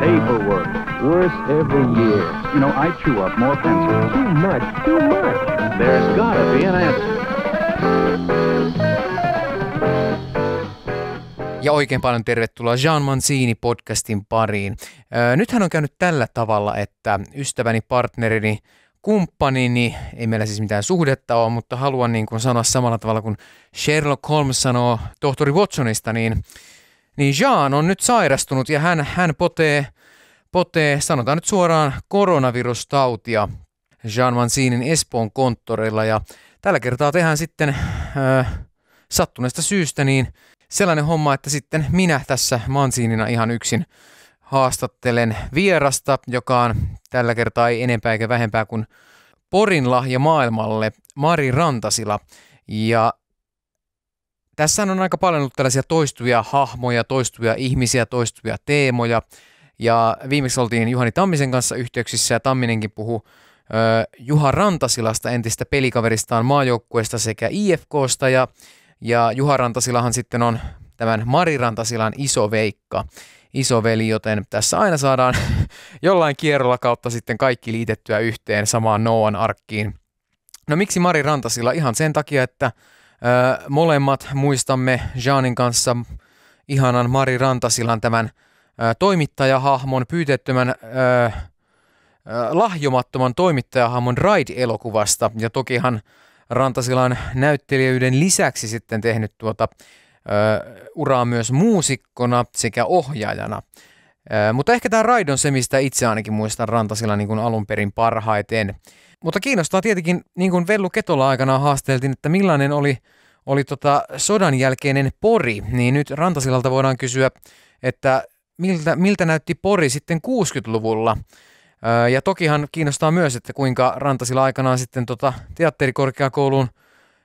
paperwork. Worse every year. You know, I chew up more pencils. Too much, too much. There's gotta be an answer. Ja oikein paljon tervetuloa Jean Mancini podcastin pariin. Öö, nythän on käynyt tällä tavalla, että ystäväni, partnerini, kumppanini, ei meillä siis mitään suhdetta ole, mutta haluan niin kuin sanoa samalla tavalla kuin Sherlock Holmes sanoo tohtori Watsonista, niin niin Jaan on nyt sairastunut ja hän, hän potee, potee, sanotaan nyt suoraan, koronavirustautia Jean Mancinin Espoon konttorilla. Ja tällä kertaa tehdään sitten äh, sattuneesta syystä niin sellainen homma, että sitten minä tässä Mansiinina ihan yksin haastattelen vierasta, joka on tällä kertaa ei enempää eikä vähempää kuin Porin maailmalle, Mari Rantasila. Ja tässä on aika paljon ollut tällaisia toistuvia hahmoja, toistuvia ihmisiä, toistuvia teemoja. Ja viimeksi oltiin Juhani Tammisen kanssa yhteyksissä ja Tamminenkin puhuu Juha Rantasilasta, entistä pelikaveristaan maajoukkueesta sekä IFKsta ja, ja Juha Rantasilahan sitten on tämän Mari Rantasilan iso veikka, iso veli, joten tässä aina saadaan jollain kierrolla kautta sitten kaikki liitettyä yhteen samaan Noan arkkiin. No miksi Mari Rantasila? Ihan sen takia, että molemmat muistamme Jaanin kanssa ihanan Mari Rantasilan tämän toimittajahahmon, pyytettömän lahjomattoman toimittajahahmon Ride-elokuvasta. Ja tokihan Rantasilan näyttelijöiden lisäksi sitten tehnyt tuota, uraa myös muusikkona sekä ohjaajana. Mutta ehkä tämä ride on se, mistä itse ainakin muistan Rantasilla niin kuin alun perin parhaiten. Mutta kiinnostaa tietenkin, niin kuin Vellu Ketola aikana haasteltiin, että millainen oli, oli tota sodan jälkeinen Pori, niin nyt Rantasilalta voidaan kysyä, että miltä, miltä näytti Pori sitten 60-luvulla. Ja tokihan kiinnostaa myös, että kuinka Rantasilla aikanaan sitten tota teatterikorkeakouluun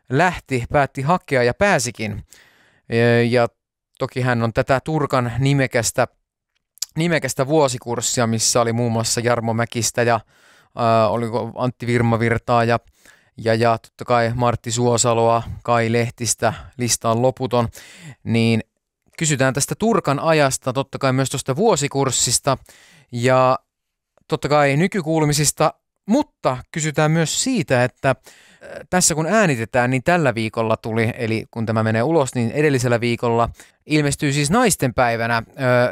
lähti, päätti hakea ja pääsikin. Ja toki hän on tätä Turkan nimekästä nimekästä vuosikurssia, missä oli muun muassa Jarmo Mäkistä ja äh, oliko Antti Virmavirtaa ja, ja, ja totta kai Martti Suosaloa, Kai Lehtistä, lista on loputon, niin kysytään tästä Turkan ajasta, totta kai myös tuosta vuosikurssista ja totta kai nykykuulumisista mutta kysytään myös siitä, että äh, tässä kun äänitetään, niin tällä viikolla tuli, eli kun tämä menee ulos, niin edellisellä viikolla ilmestyy siis naisten päivänä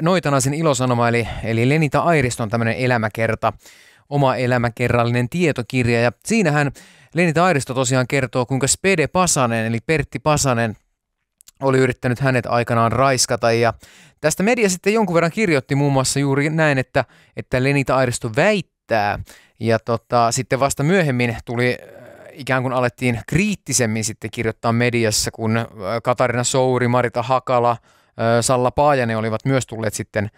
Noitanaisen ilosanoma, eli, eli Lenita Airiston tämmöinen elämäkerta, oma elämäkerrallinen tietokirja. Ja siinähän Lenita Airisto tosiaan kertoo, kuinka Spede Pasanen, eli Pertti Pasanen, oli yrittänyt hänet aikanaan raiskata ja tästä media sitten jonkun verran kirjoitti muun muassa juuri näin, että, että Lenita Airisto väittää, ja tota, sitten vasta myöhemmin tuli äh, ikään kuin alettiin kriittisemmin sitten kirjoittaa mediassa, kun äh, Katarina Souri, Marita Hakala, äh, Salla Paajanen olivat myös tulleet sitten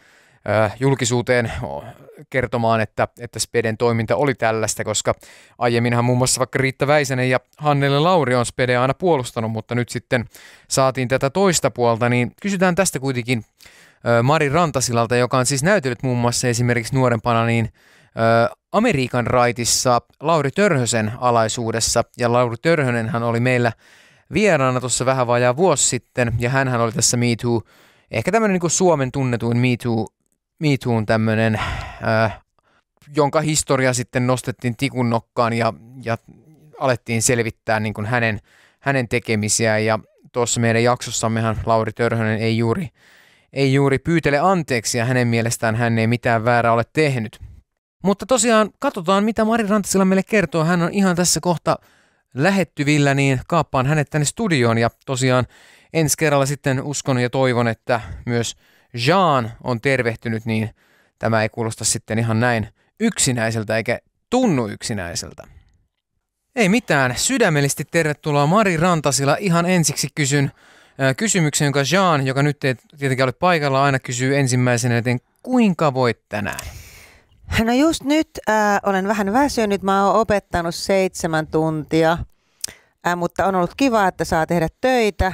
julkisuuteen kertomaan, että, että Speden toiminta oli tällaista, koska aiemminhan muun muassa vaikka Riitta Väisänen ja Hannele Lauri on Spede aina puolustanut, mutta nyt sitten saatiin tätä toista puolta, niin kysytään tästä kuitenkin Mari Rantasilalta, joka on siis näytellyt muun muassa esimerkiksi nuorempana niin Amerikan raitissa Lauri Törhösen alaisuudessa. Ja Lauri hän oli meillä vieraana tuossa vähän vajaa vuosi sitten. Ja hän oli tässä Me Too, ehkä tämmöinen niin Suomen tunnetuin Me Too, Me tämmöinen, äh, jonka historia sitten nostettiin tikun nokkaan ja, ja alettiin selvittää niin kuin hänen, hänen tekemisiään. Ja tuossa meidän jaksossammehan Lauri Törhönen ei juuri, ei juuri pyytele anteeksi ja hänen mielestään hän ei mitään väärää ole tehnyt – mutta tosiaan katsotaan, mitä Mari Rantasila meille kertoo. Hän on ihan tässä kohta lähettyvillä, niin kaappaan hänet tänne studioon. Ja tosiaan ensi kerralla sitten uskon ja toivon, että myös Jean on tervehtynyt, niin tämä ei kuulosta sitten ihan näin yksinäiseltä eikä tunnu yksinäiseltä. Ei mitään, sydämellisesti tervetuloa Mari Rantasila. Ihan ensiksi kysyn äh, kysymyksen, jonka Jean, joka nyt ei tietenkään ole paikalla, aina kysyy ensimmäisenä, joten kuinka voit tänään? No just nyt äh, olen vähän väsynyt. Mä oon opettanut seitsemän tuntia, äh, mutta on ollut kiva, että saa tehdä töitä,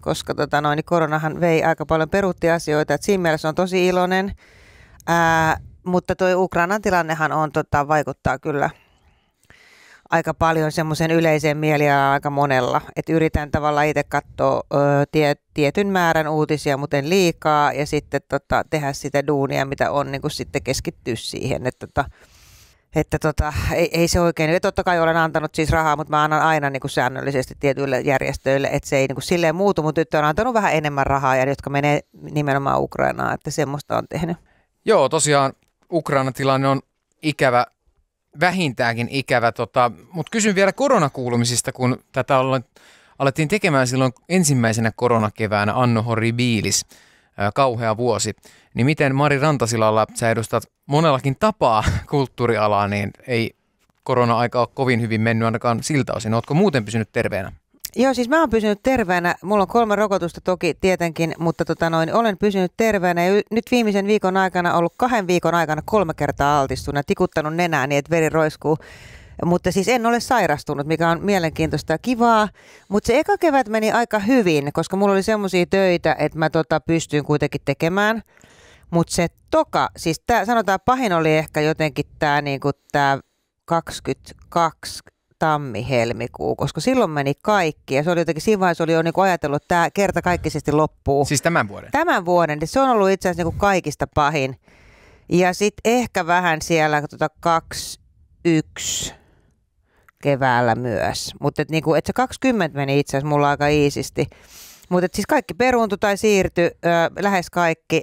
koska tota noin, niin koronahan vei aika paljon peruuttiasioita. Et siinä mielessä on tosi iloinen. Äh, mutta tuo Ukrainan tilannehan on, tota, vaikuttaa kyllä – aika paljon semmoisen yleiseen mielialaan aika monella. Että yritän tavallaan itse katsoa ö, tie, tietyn määrän uutisia, muuten liikaa, ja sitten tota, tehdä sitä duunia, mitä on, niin kuin sitten keskittyä siihen. Että tota, että tota, ei, ei se oikein, ja totta kai olen antanut siis rahaa, mutta mä annan aina niin kuin säännöllisesti tietyille järjestöille, että se ei niin kuin silleen muutu, mutta tyttö on antanut vähän enemmän rahaa, ja jotka menee nimenomaan Ukrainaan, että semmoista on tehnyt. Joo, tosiaan ukraina tilanne on ikävä vähintäänkin ikävä, tota, mutta kysyn vielä koronakuulumisista, kun tätä alettiin tekemään silloin ensimmäisenä koronakeväänä Anno Horri Biilis, ää, kauhea vuosi. Niin miten Mari Rantasilalla, sä edustat monellakin tapaa kulttuurialaa, niin ei korona-aika ole kovin hyvin mennyt ainakaan siltä osin. Oletko muuten pysynyt terveenä? Joo, siis mä oon pysynyt terveenä. Mulla on kolme rokotusta toki tietenkin, mutta tota noin, olen pysynyt terveenä. Ja nyt viimeisen viikon aikana, ollut kahden viikon aikana kolme kertaa ja tikuttanut nenää niin, että veri roiskuu. Mutta siis en ole sairastunut, mikä on mielenkiintoista ja kivaa. Mutta se eka kevät meni aika hyvin, koska mulla oli semmoisia töitä, että mä tota pystyin kuitenkin tekemään. Mutta se toka, siis tää, sanotaan pahin oli ehkä jotenkin tämä niinku tää 22 tammi-helmikuu, koska silloin meni kaikki. Ja se oli jotenkin siinä vaiheessa oli jo niin ajatellut, että tämä kerta kaikkisesti loppuu. Siis tämän vuoden? Tämän vuoden. Niin se on ollut itse asiassa niin kaikista pahin. Ja sitten ehkä vähän siellä tota, kaksi, yksi keväällä myös. Mutta et niinku, et se 20 meni itse asiassa mulla aika iisisti. Mutta siis kaikki peruuntui tai siirtyi, ö, lähes kaikki.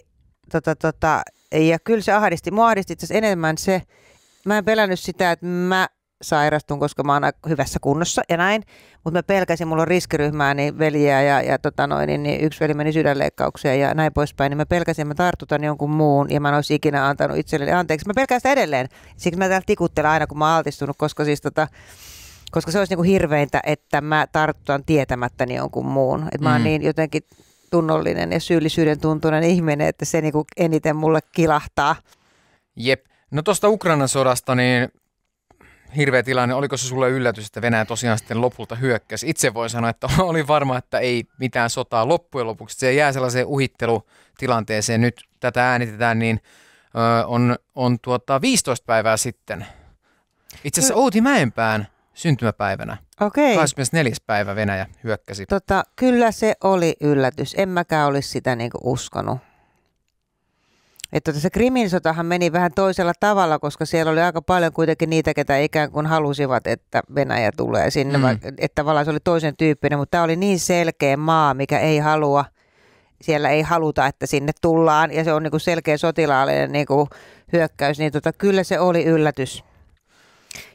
Tota, tota, ja kyllä se ahdisti. Mua ahdisti itse enemmän se, mä en pelännyt sitä, että mä sairastun, koska mä oon hyvässä kunnossa ja näin. Mutta mä pelkäsin, mulla on riskiryhmää, niin veljiä ja, ja tota noin, niin, niin yksi veli meni sydänleikkaukseen ja näin poispäin. Niin mä pelkäsin, että mä tartutan jonkun muun ja mä en olisi ikinä antanut itselleni anteeksi. Mä pelkään sitä edelleen. Siksi mä täällä tikuttelen aina, kun mä oon altistunut, koska siis tota, koska se olisi niinku hirveintä, että mä tartutan tietämättäni jonkun muun. Et mä oon mm. niin jotenkin tunnollinen ja syyllisyyden tuntunen ihminen, että se niinku eniten mulle kilahtaa. Jep. No tuosta Ukrainan sodasta, niin hirveä tilanne. Oliko se sulle yllätys, että Venäjä tosiaan sitten lopulta hyökkäsi? Itse voi sanoa, että oli varma, että ei mitään sotaa loppujen lopuksi. Se jää sellaiseen uhittelutilanteeseen. Nyt tätä äänitetään, niin ö, on, on tuota 15 päivää sitten. Itse asiassa Outi Mäenpään syntymäpäivänä. Okei. 24. päivä Venäjä hyökkäsi. Tota, kyllä se oli yllätys. En mäkään olisi sitä niinku uskonut. Että se Krimin sotahan meni vähän toisella tavalla, koska siellä oli aika paljon kuitenkin niitä, ketä ikään kuin halusivat, että Venäjä tulee sinne. Mm. Että tavallaan se oli toisen tyyppinen, mutta tämä oli niin selkeä maa, mikä ei halua siellä ei haluta, että sinne tullaan ja se on niin kuin selkeä sotilaallinen niin kuin hyökkäys, niin tota, kyllä se oli yllätys.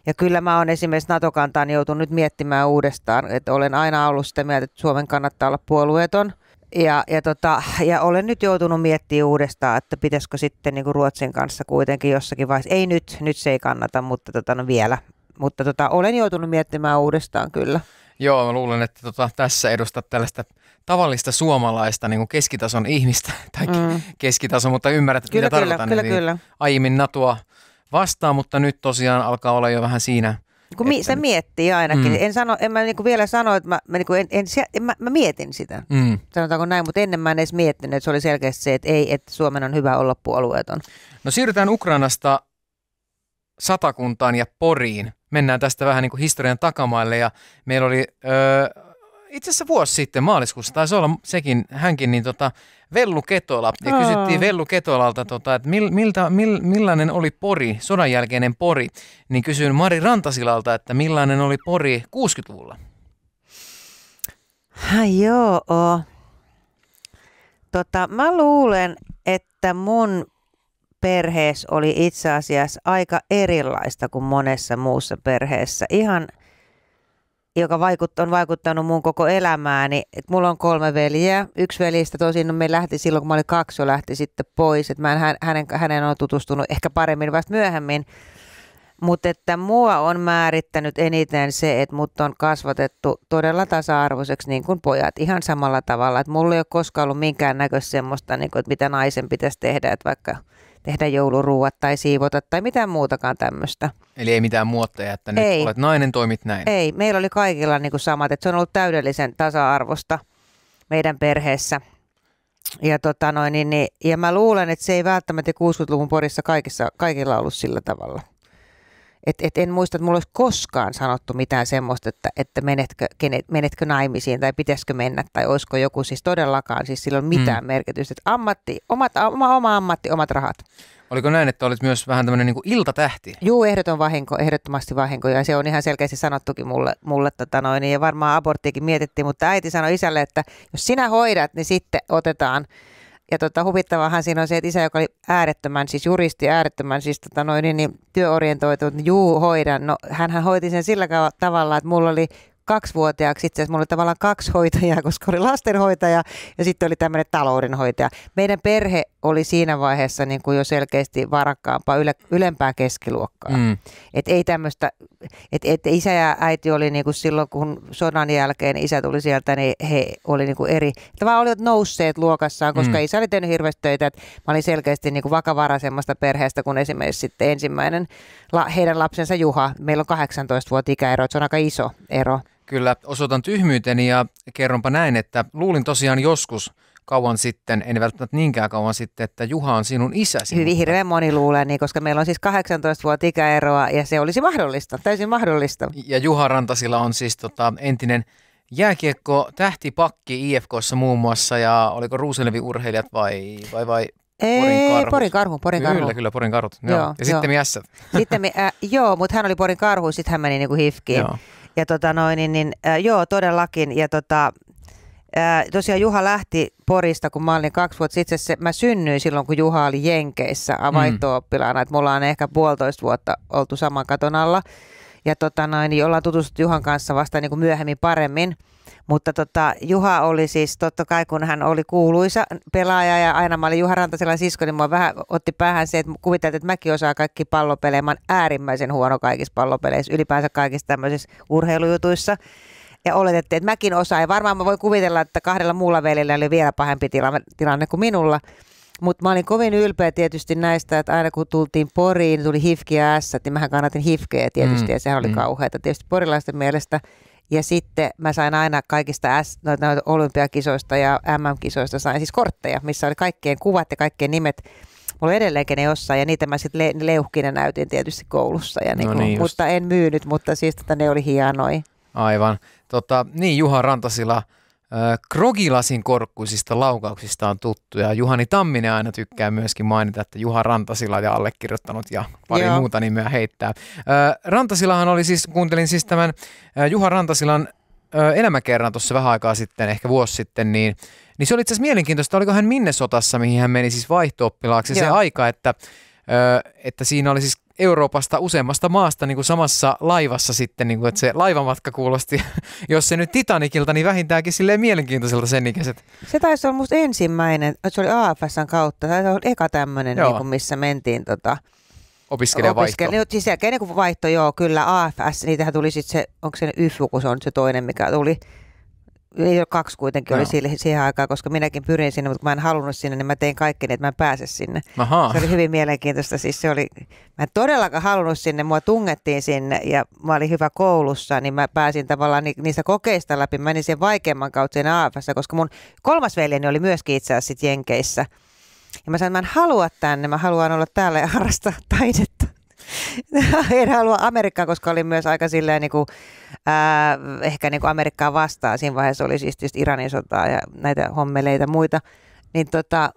Ja kyllä mä oon esimerkiksi NATO-kantaan joutunut nyt miettimään uudestaan, että olen aina ollut sitä mieltä, että Suomen kannattaa olla puolueeton – ja, ja, tota, ja olen nyt joutunut miettimään uudestaan, että pitäisikö sitten niin kuin Ruotsin kanssa kuitenkin jossakin vaiheessa, ei nyt, nyt se ei kannata, mutta tota, no vielä. Mutta tota, olen joutunut miettimään uudestaan kyllä. Joo, mä luulen, että tota, tässä edustat tällaista tavallista suomalaista niin kuin keskitason ihmistä, tai mm. keskitason, mutta ymmärrät, kyllä, mitä kyllä, tarkoitan. Kyllä, niin, kyllä. Aiemmin Natua vastaan, mutta nyt tosiaan alkaa olla jo vähän siinä – kun että... se miettii ainakin. Mm. En, sano, en mä niinku vielä sano, että mä, mä, niinku en, en, en, mä, mä mietin sitä. Mm. Sanotaanko näin, mutta ennen mä en edes miettinyt, että se oli selkeästi se, että ei, että Suomen on hyvä olla puolueeton. No siirrytään Ukrainasta Satakuntaan ja Poriin. Mennään tästä vähän niin kuin historian takamaille ja meillä oli ö, itse asiassa vuosi sitten maaliskuussa taisi olla sekin, hänkin, niin tota, Vellu Ketola. Ja Aa. kysyttiin Vellu Ketolalta, tota, että mil, miltä, mil, millainen oli Pori, sodan jälkeinen Pori. Niin kysyin Mari Rantasilalta, että millainen oli Pori 60-luvulla. Ha, joo. Tota, mä luulen, että mun perheessä oli itse asiassa aika erilaista kuin monessa muussa perheessä. Ihan – joka vaikutt- on vaikuttanut mun koko elämääni. Niin et mulla on kolme veljeä. Yksi veljistä tosin no me lähti silloin, kun mä olin kaksi, lähti sitten pois. Et mä en, hänen, hänen on tutustunut ehkä paremmin vasta myöhemmin. Mutta että mua on määrittänyt eniten se, että mut on kasvatettu todella tasa-arvoiseksi niin kuin pojat ihan samalla tavalla. Että mulla ei ole koskaan ollut minkäännäköistä semmoista, niin kuin, että mitä naisen pitäisi tehdä, että vaikka tehdä jouluruuat tai siivota tai mitään muutakaan tämmöistä. Eli ei mitään muotteja, että nyt ei. olet nainen, toimit näin. Ei, meillä oli kaikilla niin kuin samat, että se on ollut täydellisen tasa-arvosta meidän perheessä. Ja, tota noin, niin, niin, ja mä luulen, että se ei välttämättä 60-luvun Porissa kaikissa, kaikilla ollut sillä tavalla. Et, et en muista, että mulla olisi koskaan sanottu mitään semmoista, että, että menetkö, kenet, menetkö naimisiin tai pitäisikö mennä tai olisiko joku siis todellakaan, siis sillä on mitään mm. merkitystä. Että ammatti, omat, oma, oma ammatti, omat rahat. Oliko näin, että olit myös vähän tämmöinen niin iltatähti? Juu, ehdoton vahinko, ehdottomasti vahinko. Ja se on ihan selkeästi sanottukin mulle, mulle tota noin, ja varmaan aborttiakin mietittiin, mutta äiti sanoi isälle, että jos sinä hoidat, niin sitten otetaan – ja tota, huvittavahan siinä on se, että isä, joka oli äärettömän, siis juristi äärettömän, siis tota noin, niin, niin työorientoitunut, niin juu hoidan. No hän hoiti sen sillä tavalla, että mulla oli kaksivuotiaaksi itse asiassa mulla oli tavallaan kaksi hoitajaa, koska oli lastenhoitaja ja sitten oli tämmöinen taloudenhoitaja. Meidän perhe oli siinä vaiheessa niin kuin jo selkeästi varakkaampaa, yle, ylempää keskiluokkaa. Mm. Et ei tämmöistä, et, et isä ja äiti oli niin kuin silloin, kun sodan jälkeen isä tuli sieltä, niin he oli niin kuin eri. Tavallaan olivat nousseet luokassaan, koska mm. isä oli tehnyt hirveästi töitä. Et mä olin selkeästi niin kuin vakavaraisemmasta perheestä kuin esimerkiksi sitten ensimmäinen la, heidän lapsensa Juha. Meillä on 18 vuotta ikäero, se on aika iso ero. Kyllä, osoitan tyhmyyteni ja kerronpa näin, että luulin tosiaan joskus kauan sitten, en välttämättä niinkään kauan sitten, että Juha on sinun isäsi. Hyvin mutta... hirveän moni luulee niin, koska meillä on siis 18 vuotta ikäeroa ja se olisi mahdollista, täysin mahdollista. Ja Juha Rantasilla on siis tota, entinen jääkiekko tähtipakki IFKssa muun muassa ja oliko Ruuselevi urheilijat vai, vai, vai ei, Porin Porin karhu, Porin karhu. Kyllä, kyllä, Porin karhut. Joo. joo ja sitten miässä. Sitten me, äh, joo, mutta hän oli Porin karhu, sitten hän meni niinku hifkiin. Joo. Ja tota noin, niin, niin äh, joo, todellakin. Ja tota, äh, tosiaan Juha lähti Porista, kun mä olin kaksi vuotta. Itse asiassa mä synnyin silloin, kun Juha oli Jenkeissä mm. avainto-oppilaana. Mm. mulla on ehkä puolitoista vuotta oltu saman katon alla. Ja tota noin, niin ollaan tutustut Juhan kanssa vasta niin kuin myöhemmin paremmin – mutta tota, Juha oli siis totta kai, kun hän oli kuuluisa pelaaja ja aina mä olin Juha Rantasella sisko, niin mua vähän otti päähän se, että kuviteltiin, että mäkin osaan kaikki pallopelejä. Mä olen äärimmäisen huono kaikissa pallopeleissä, ylipäänsä kaikissa tämmöisissä urheilujutuissa ja oletettiin, että mäkin osaan. Ja varmaan mä voin kuvitella, että kahdella muulla velillä oli vielä pahempi tilanne, kuin minulla. Mutta mä olin kovin ylpeä tietysti näistä, että aina kun tultiin Poriin, tuli hifkiä ässät, niin mähän kannatin hifkeä tietysti, mm. ja sehän oli mm. kauheaa. tietysti porilaisten mielestä. Ja sitten mä sain aina kaikista S, noita, noita olympiakisoista ja MM-kisoista sain siis kortteja, missä oli kaikkien kuvat ja kaikkien nimet. Mulla on edelleenkin ne jossain ja niitä mä sitten le- leuhkina näytin tietysti koulussa. Ja no niinku, no niin, mutta en myynyt, mutta siis että tota ne oli hienoja. Aivan. Tota, niin Juha Rantasila – Krogilasin korkkuisista laukauksista on tuttu ja Juhani Tamminen aina tykkää myöskin mainita, että Juha Rantasila ja allekirjoittanut ja pari Joo. muuta nimeä heittää. Rantasilahan oli siis, kuuntelin siis tämän Juha Rantasilan elämäkerran tuossa vähän aikaa sitten, ehkä vuosi sitten, niin, niin se oli itse asiassa mielenkiintoista. Oliko hän sotassa, mihin hän meni siis vaihto-oppilaaksi Joo. se aika, että, että siinä oli siis Euroopasta useammasta maasta niin kuin samassa laivassa sitten, niin kuin, että se laivamatka kuulosti, jos se nyt Titanikilta, niin vähintäänkin silleen mielenkiintoiselta sen ikäiset. Se taisi olla musta ensimmäinen, se oli AFSn kautta, se oli eka tämmöinen, niin kuin, missä mentiin tota, Opiskelijavaihto. Opiskel- niin, siis sen jälkeen niin vaihtoi, joo, kyllä AFS, niitähän tuli sitten se, onko se YFU, kun se on se toinen, mikä tuli ei ole kaksi kuitenkin no. oli siihen, siihen aikaan, koska minäkin pyrin sinne, mutta mä en halunnut sinne, niin mä tein kaikkeni, niin, että mä en pääse sinne. Aha. Se oli hyvin mielenkiintoista. Siis se oli, mä en todellakaan halunnut sinne, mua tungettiin sinne ja mä olin hyvä koulussa, niin mä pääsin tavallaan ni, niistä kokeista läpi. Mä menin sen vaikeamman kautta siinä AFS, koska mun kolmas veljeni oli myöskin itse asiassa Jenkeissä. Ja mä sanoin, että mä en halua tänne, mä haluan olla täällä ja harrastaa taidetta en halua Amerikkaa, koska olin myös aika silleen niin kuin, ää, ehkä niin kuin Amerikkaa vastaan. Siinä vaiheessa oli siis Iranin sotaa ja näitä hommeleita muita. Niin tota,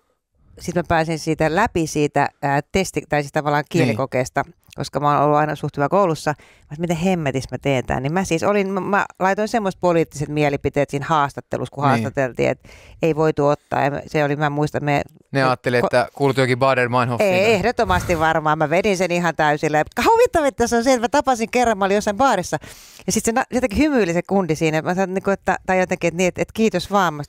sitten mä pääsin siitä läpi siitä ää, testi, tai siis tavallaan niin. kielikokeesta, niin. koska mä oon ollut aina suht hyvä koulussa. Mä miten hemmetis mä teen tämän. Niin mä siis olin, mä, mä laitoin semmoiset poliittiset mielipiteet siinä haastattelussa, kun niin. haastateltiin, että ei voitu ottaa. Ja se oli, mä muistan, me... Ne ajatteli, ko- että kuultu jokin bader Ei, ehdottomasti varmaan. Mä vedin sen ihan täysillä. että se on se, että mä tapasin kerran, mä olin jossain baarissa. Ja sitten se jotenkin hymyili se kundi siinä. Mä sanoin, niinku, että, tai jotenkin, että, niin, että, että kiitos vaan. Mä,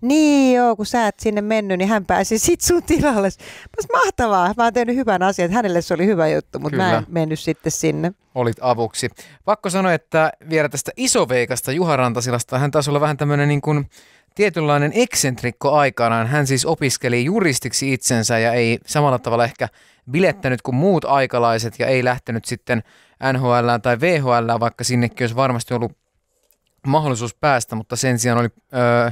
niin joo, kun sä et sinne mennyt, niin hän pääsi sit sun tilalle. Mas mahtavaa, mä oon tehnyt hyvän asian, että hänelle se oli hyvä juttu, mutta Kyllä. mä en mennyt sitten sinne. Olit avuksi. Pakko sanoa, että vielä tästä isoveikasta Juha Rantasilasta, hän taas olla vähän tämmöinen niin kuin tietynlainen eksentrikko aikanaan. Hän siis opiskeli juristiksi itsensä ja ei samalla tavalla ehkä bilettänyt kuin muut aikalaiset ja ei lähtenyt sitten NHL tai VHL, vaikka sinnekin olisi varmasti ollut mahdollisuus päästä, mutta sen sijaan oli... Öö,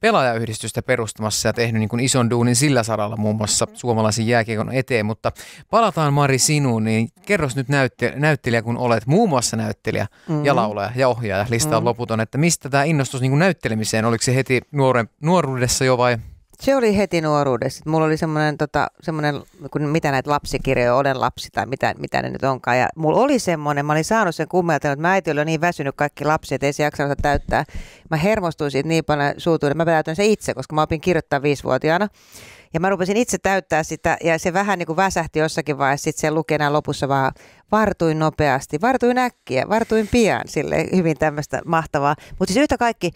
pelaajayhdistystä perustamassa ja tehnyt niin kuin ison duunin sillä saralla muun muassa suomalaisen jääkiekon eteen, mutta palataan Mari sinuun, niin kerros nyt näyttelijä, näyttelijä kun olet muun muassa näyttelijä mm-hmm. ja laulaja ja ohjaaja, lista on mm-hmm. loputon, että mistä tämä innostus niin kuin näyttelemiseen, oliko se heti nuore, nuoruudessa jo vai – se oli heti nuoruudessa. Mulla oli semmoinen, tota, semmoinen kun mitä näitä lapsikirjoja, olen lapsi tai mitä, mitä ne nyt onkaan. Ja mulla oli semmoinen, mä olin saanut sen kummelta, että mä äiti oli niin väsynyt kaikki lapset, että ei se jaksanut täyttää. Mä hermostuin siitä niin paljon suutuin, että mä täytän se itse, koska mä opin kirjoittaa viisivuotiaana. Ja mä rupesin itse täyttää sitä ja se vähän niin kuin väsähti jossakin vaiheessa. Sitten se lukee enää lopussa vaan vartuin nopeasti, vartuin äkkiä, vartuin pian, sille hyvin tämmöistä mahtavaa. Mutta siis yhtä kaikki,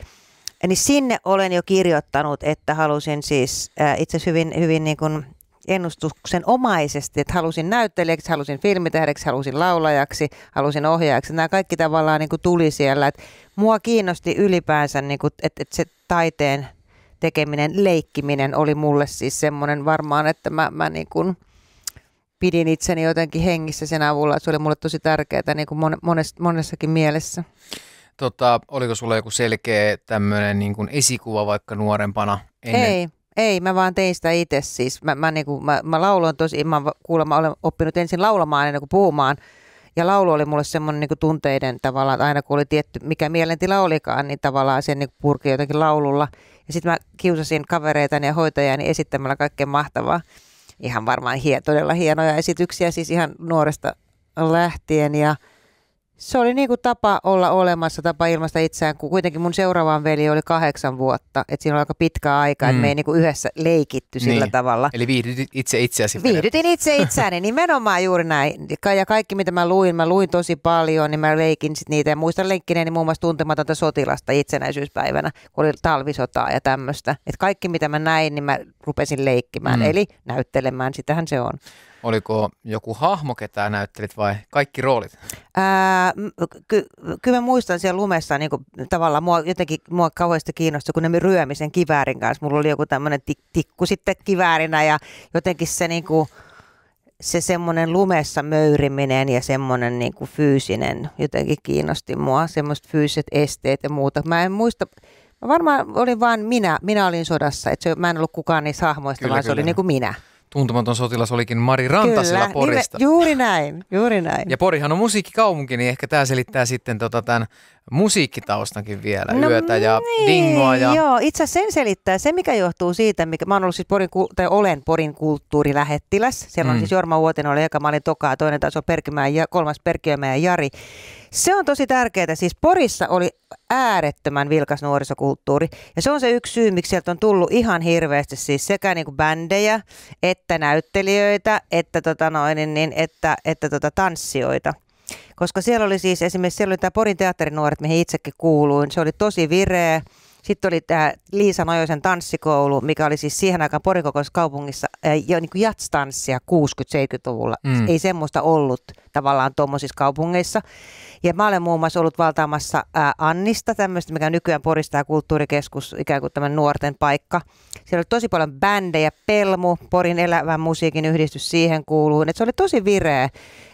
Eli sinne olen jo kirjoittanut, että halusin siis äh, itse asiassa hyvin, hyvin niin kuin ennustuksen omaisesti, että halusin näyttelijäksi, halusin filmitähdeksi, halusin laulajaksi, halusin ohjaajaksi. Nämä kaikki tavallaan niin kuin tuli siellä. Et mua kiinnosti ylipäänsä, niin kuin, että, että se taiteen tekeminen, leikkiminen oli mulle siis semmoinen varmaan, että mä, mä niin kuin pidin itseni jotenkin hengissä sen avulla. se oli mulle tosi tärkeää niin kuin monessakin mielessä. Tota, oliko sulla joku selkeä tämmöinen niin kuin esikuva vaikka nuorempana? Ennen? Ei, ei, mä vaan tein sitä itse siis. Mä, mä, niin kuin, mä, mä lauloin tosi, mä kuulemma olen oppinut ensin laulamaan ennen kuin puhumaan. Ja laulu oli mulle semmoinen niin tunteiden tavallaan, että aina kun oli tietty, mikä mielentila olikaan, niin tavallaan sen niin purki jotenkin laululla. Ja sitten mä kiusasin kavereitani ja hoitajani esittämällä kaikkea mahtavaa. Ihan varmaan hie, todella hienoja esityksiä siis ihan nuoresta lähtien ja – se oli niin kuin tapa olla olemassa, tapa ilmaista itseään, kun kuitenkin mun seuraavaan veli oli kahdeksan vuotta, että siinä oli aika pitkä aika, mm. että me ei niin kuin yhdessä leikitty niin. sillä tavalla. Eli viihdytit itse itseäsi. Viihdytin itse itseäni, nimenomaan juuri näin. Ja kaikki mitä mä luin, mä luin tosi paljon, niin mä leikin sit niitä. Ja muistan leikkineeni muun muassa tuntematonta sotilasta itsenäisyyspäivänä, kun oli talvisotaa ja tämmöistä. Että kaikki mitä mä näin, niin mä rupesin leikkimään, mm. eli näyttelemään, sitähän se on. Oliko joku hahmo, ketä näyttelit vai kaikki roolit? Ää, ky- kyllä mä muistan siellä lumessa niin kuin, tavallaan mua, jotenkin mua kauheasti kiinnostui, kun ne ryömisen kiväärin kanssa. Mulla oli joku tämmöinen tik- tikku sitten kiväärinä ja jotenkin se niin kuin, se semmoinen lumessa möyriminen ja semmoinen niin kuin fyysinen jotenkin kiinnosti mua, semmoiset fyysiset esteet ja muuta. Mä en muista, varmaan olin vain minä, minä olin sodassa, että se, mä en ollut kukaan niissä hahmoista, kyllä, vaan kyllä. se oli niin kuin minä tuntematon sotilas olikin Mari Rantasilla Kyllä, Porista. Nive, juuri näin, juuri näin. Ja Porihan on musiikkikaupunki, niin ehkä tämä selittää sitten tota tämän musiikkitaustankin vielä, no, yötä ja niin, dingoa. Ja... Joo, itse asiassa sen selittää se, mikä johtuu siitä, mikä, mä olen ollut siis Porin, tai olen Porin kulttuurilähettiläs. Siellä mm. on siis Jorma Uotinen oli eka, mä olin tokaa, toinen taas on Perkimäen, ja kolmas Perkiömäen ja Jari. Se on tosi tärkeää. Siis Porissa oli äärettömän vilkas nuorisokulttuuri. Ja se on se yksi syy, miksi sieltä on tullut ihan hirveästi siis sekä niin kuin bändejä, että näyttelijöitä, että, tota noin, niin, niin että, että tota tanssijoita. Koska siellä oli siis esimerkiksi siellä oli tämä Porin teatterinuoret, mihin itsekin kuuluin. Se oli tosi vireä. Sitten oli tämä Liisa Nojoisen tanssikoulu, mikä oli siis siihen aikaan Porin kaupungissa jo niin jatstanssia 60-70-luvulla. Mm. Ei semmoista ollut tavallaan tuommoisissa kaupungeissa. Ja mä olen muun muassa ollut valtaamassa ää, Annista, tämmöistä, mikä nykyään Porista kulttuurikeskus, ikään kuin tämän nuorten paikka. Siellä oli tosi paljon bändejä, Pelmu, Porin elävän musiikin yhdistys siihen kuuluu. Et se oli tosi vireä.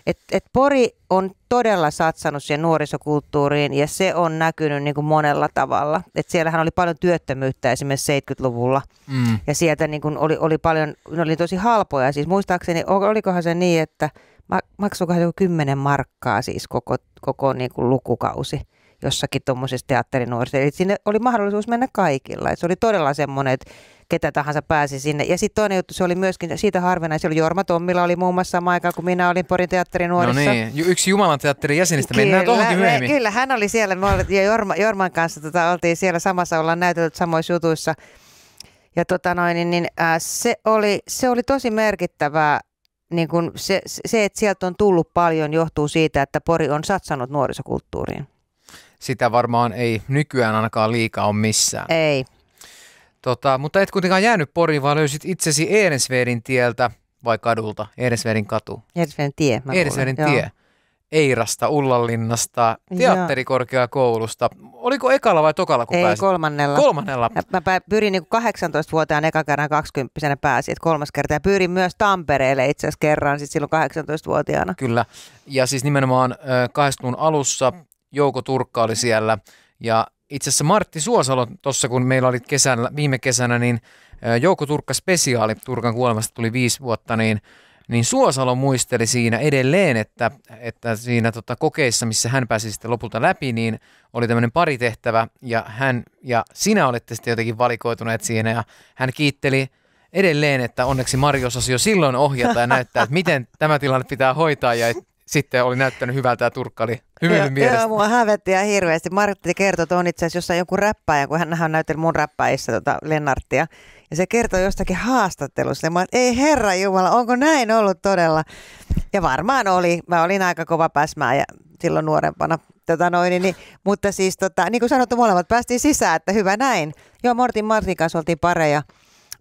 Et, et Pori on todella satsannut siihen nuorisokulttuuriin ja se on näkynyt niin kuin monella tavalla. Et siellähän oli paljon työttömyyttä esimerkiksi 70-luvulla mm. ja sieltä niin kuin oli, oli paljon, ne oli tosi halpoja. Siis muistaakseni, olikohan se niin, että maksukohan joku 10 markkaa siis koko, koko niin kuin lukukausi jossakin tuommoisessa teatterinuorissa. Eli sinne oli mahdollisuus mennä kaikilla. Et se oli todella semmoinen, että ketä tahansa pääsi sinne. Ja sitten toinen juttu, se oli myöskin siitä harvinainen. Jorma Tommila oli muun muassa sama aikaan, kun minä olin Porin teatterin No niin, yksi Jumalan teatterin jäsenistä. Mennään kyllä, tuohonkin myöhemmin. kyllä, hän oli siellä. Me olet, ja Jorma, Jorman kanssa tota, oltiin siellä samassa, ollaan näytetyt samoissa jutuissa. Ja tota noin, niin, niin äh, se, oli, se oli tosi merkittävää niin kun se, se, että sieltä on tullut paljon, johtuu siitä, että Pori on satsannut nuorisokulttuuriin. Sitä varmaan ei nykyään ainakaan liikaa ole missään. Ei. Tota, mutta et kuitenkaan jäänyt Poriin, vaan löysit itsesi Eerensveerin tieltä vai kadulta? Eerensveerin katu. Eerensveerin tie. Eerensveerin tie. Joo. Eirasta, Ullanlinnasta, teatterikorkeakoulusta. Oliko ekalla vai tokalla, kun Ei, pääsit? kolmannella. Kolmannella. Mä pyrin niin 18-vuotiaan eka kerran 20 pääsin, että kolmas kerta. Ja pyrin myös Tampereelle itse asiassa kerran, sit silloin 18-vuotiaana. Kyllä. Ja siis nimenomaan 80-luvun alussa Jouko Turkka oli siellä. Ja itse asiassa Martti Suosalo tuossa, kun meillä oli kesällä, viime kesänä, niin Jouko Turkka spesiaali Turkan kuolemasta tuli viisi vuotta, niin – niin Suosalo muisteli siinä edelleen, että, että siinä tota kokeissa, missä hän pääsi sitten lopulta läpi, niin oli tämmöinen paritehtävä ja hän ja sinä olette sitten jotenkin valikoituneet siinä ja hän kiitteli edelleen, että onneksi Marjo osasi jo silloin ohjata ja näyttää, että miten tämä tilanne pitää hoitaa ja et, sitten oli näyttänyt hyvältä ja Turkka oli hymyillyt mielestä. Joo, mua hävetti ja hirveästi. Martti kertoi, että on itse asiassa jossain joku räppäjä, kun hän on näytellyt mun räppäissä tota Lennarttia. Ja se kertoi jostakin haastattelusta. Ja mä olin, ei herra Jumala, onko näin ollut todella? Ja varmaan oli. Mä olin aika kova pääsmää ja silloin nuorempana. Tota noin, niin, niin, mutta siis tota, niin kuin sanottu, molemmat päästiin sisään, että hyvä näin. Joo, Mortin Martin kanssa oltiin pareja.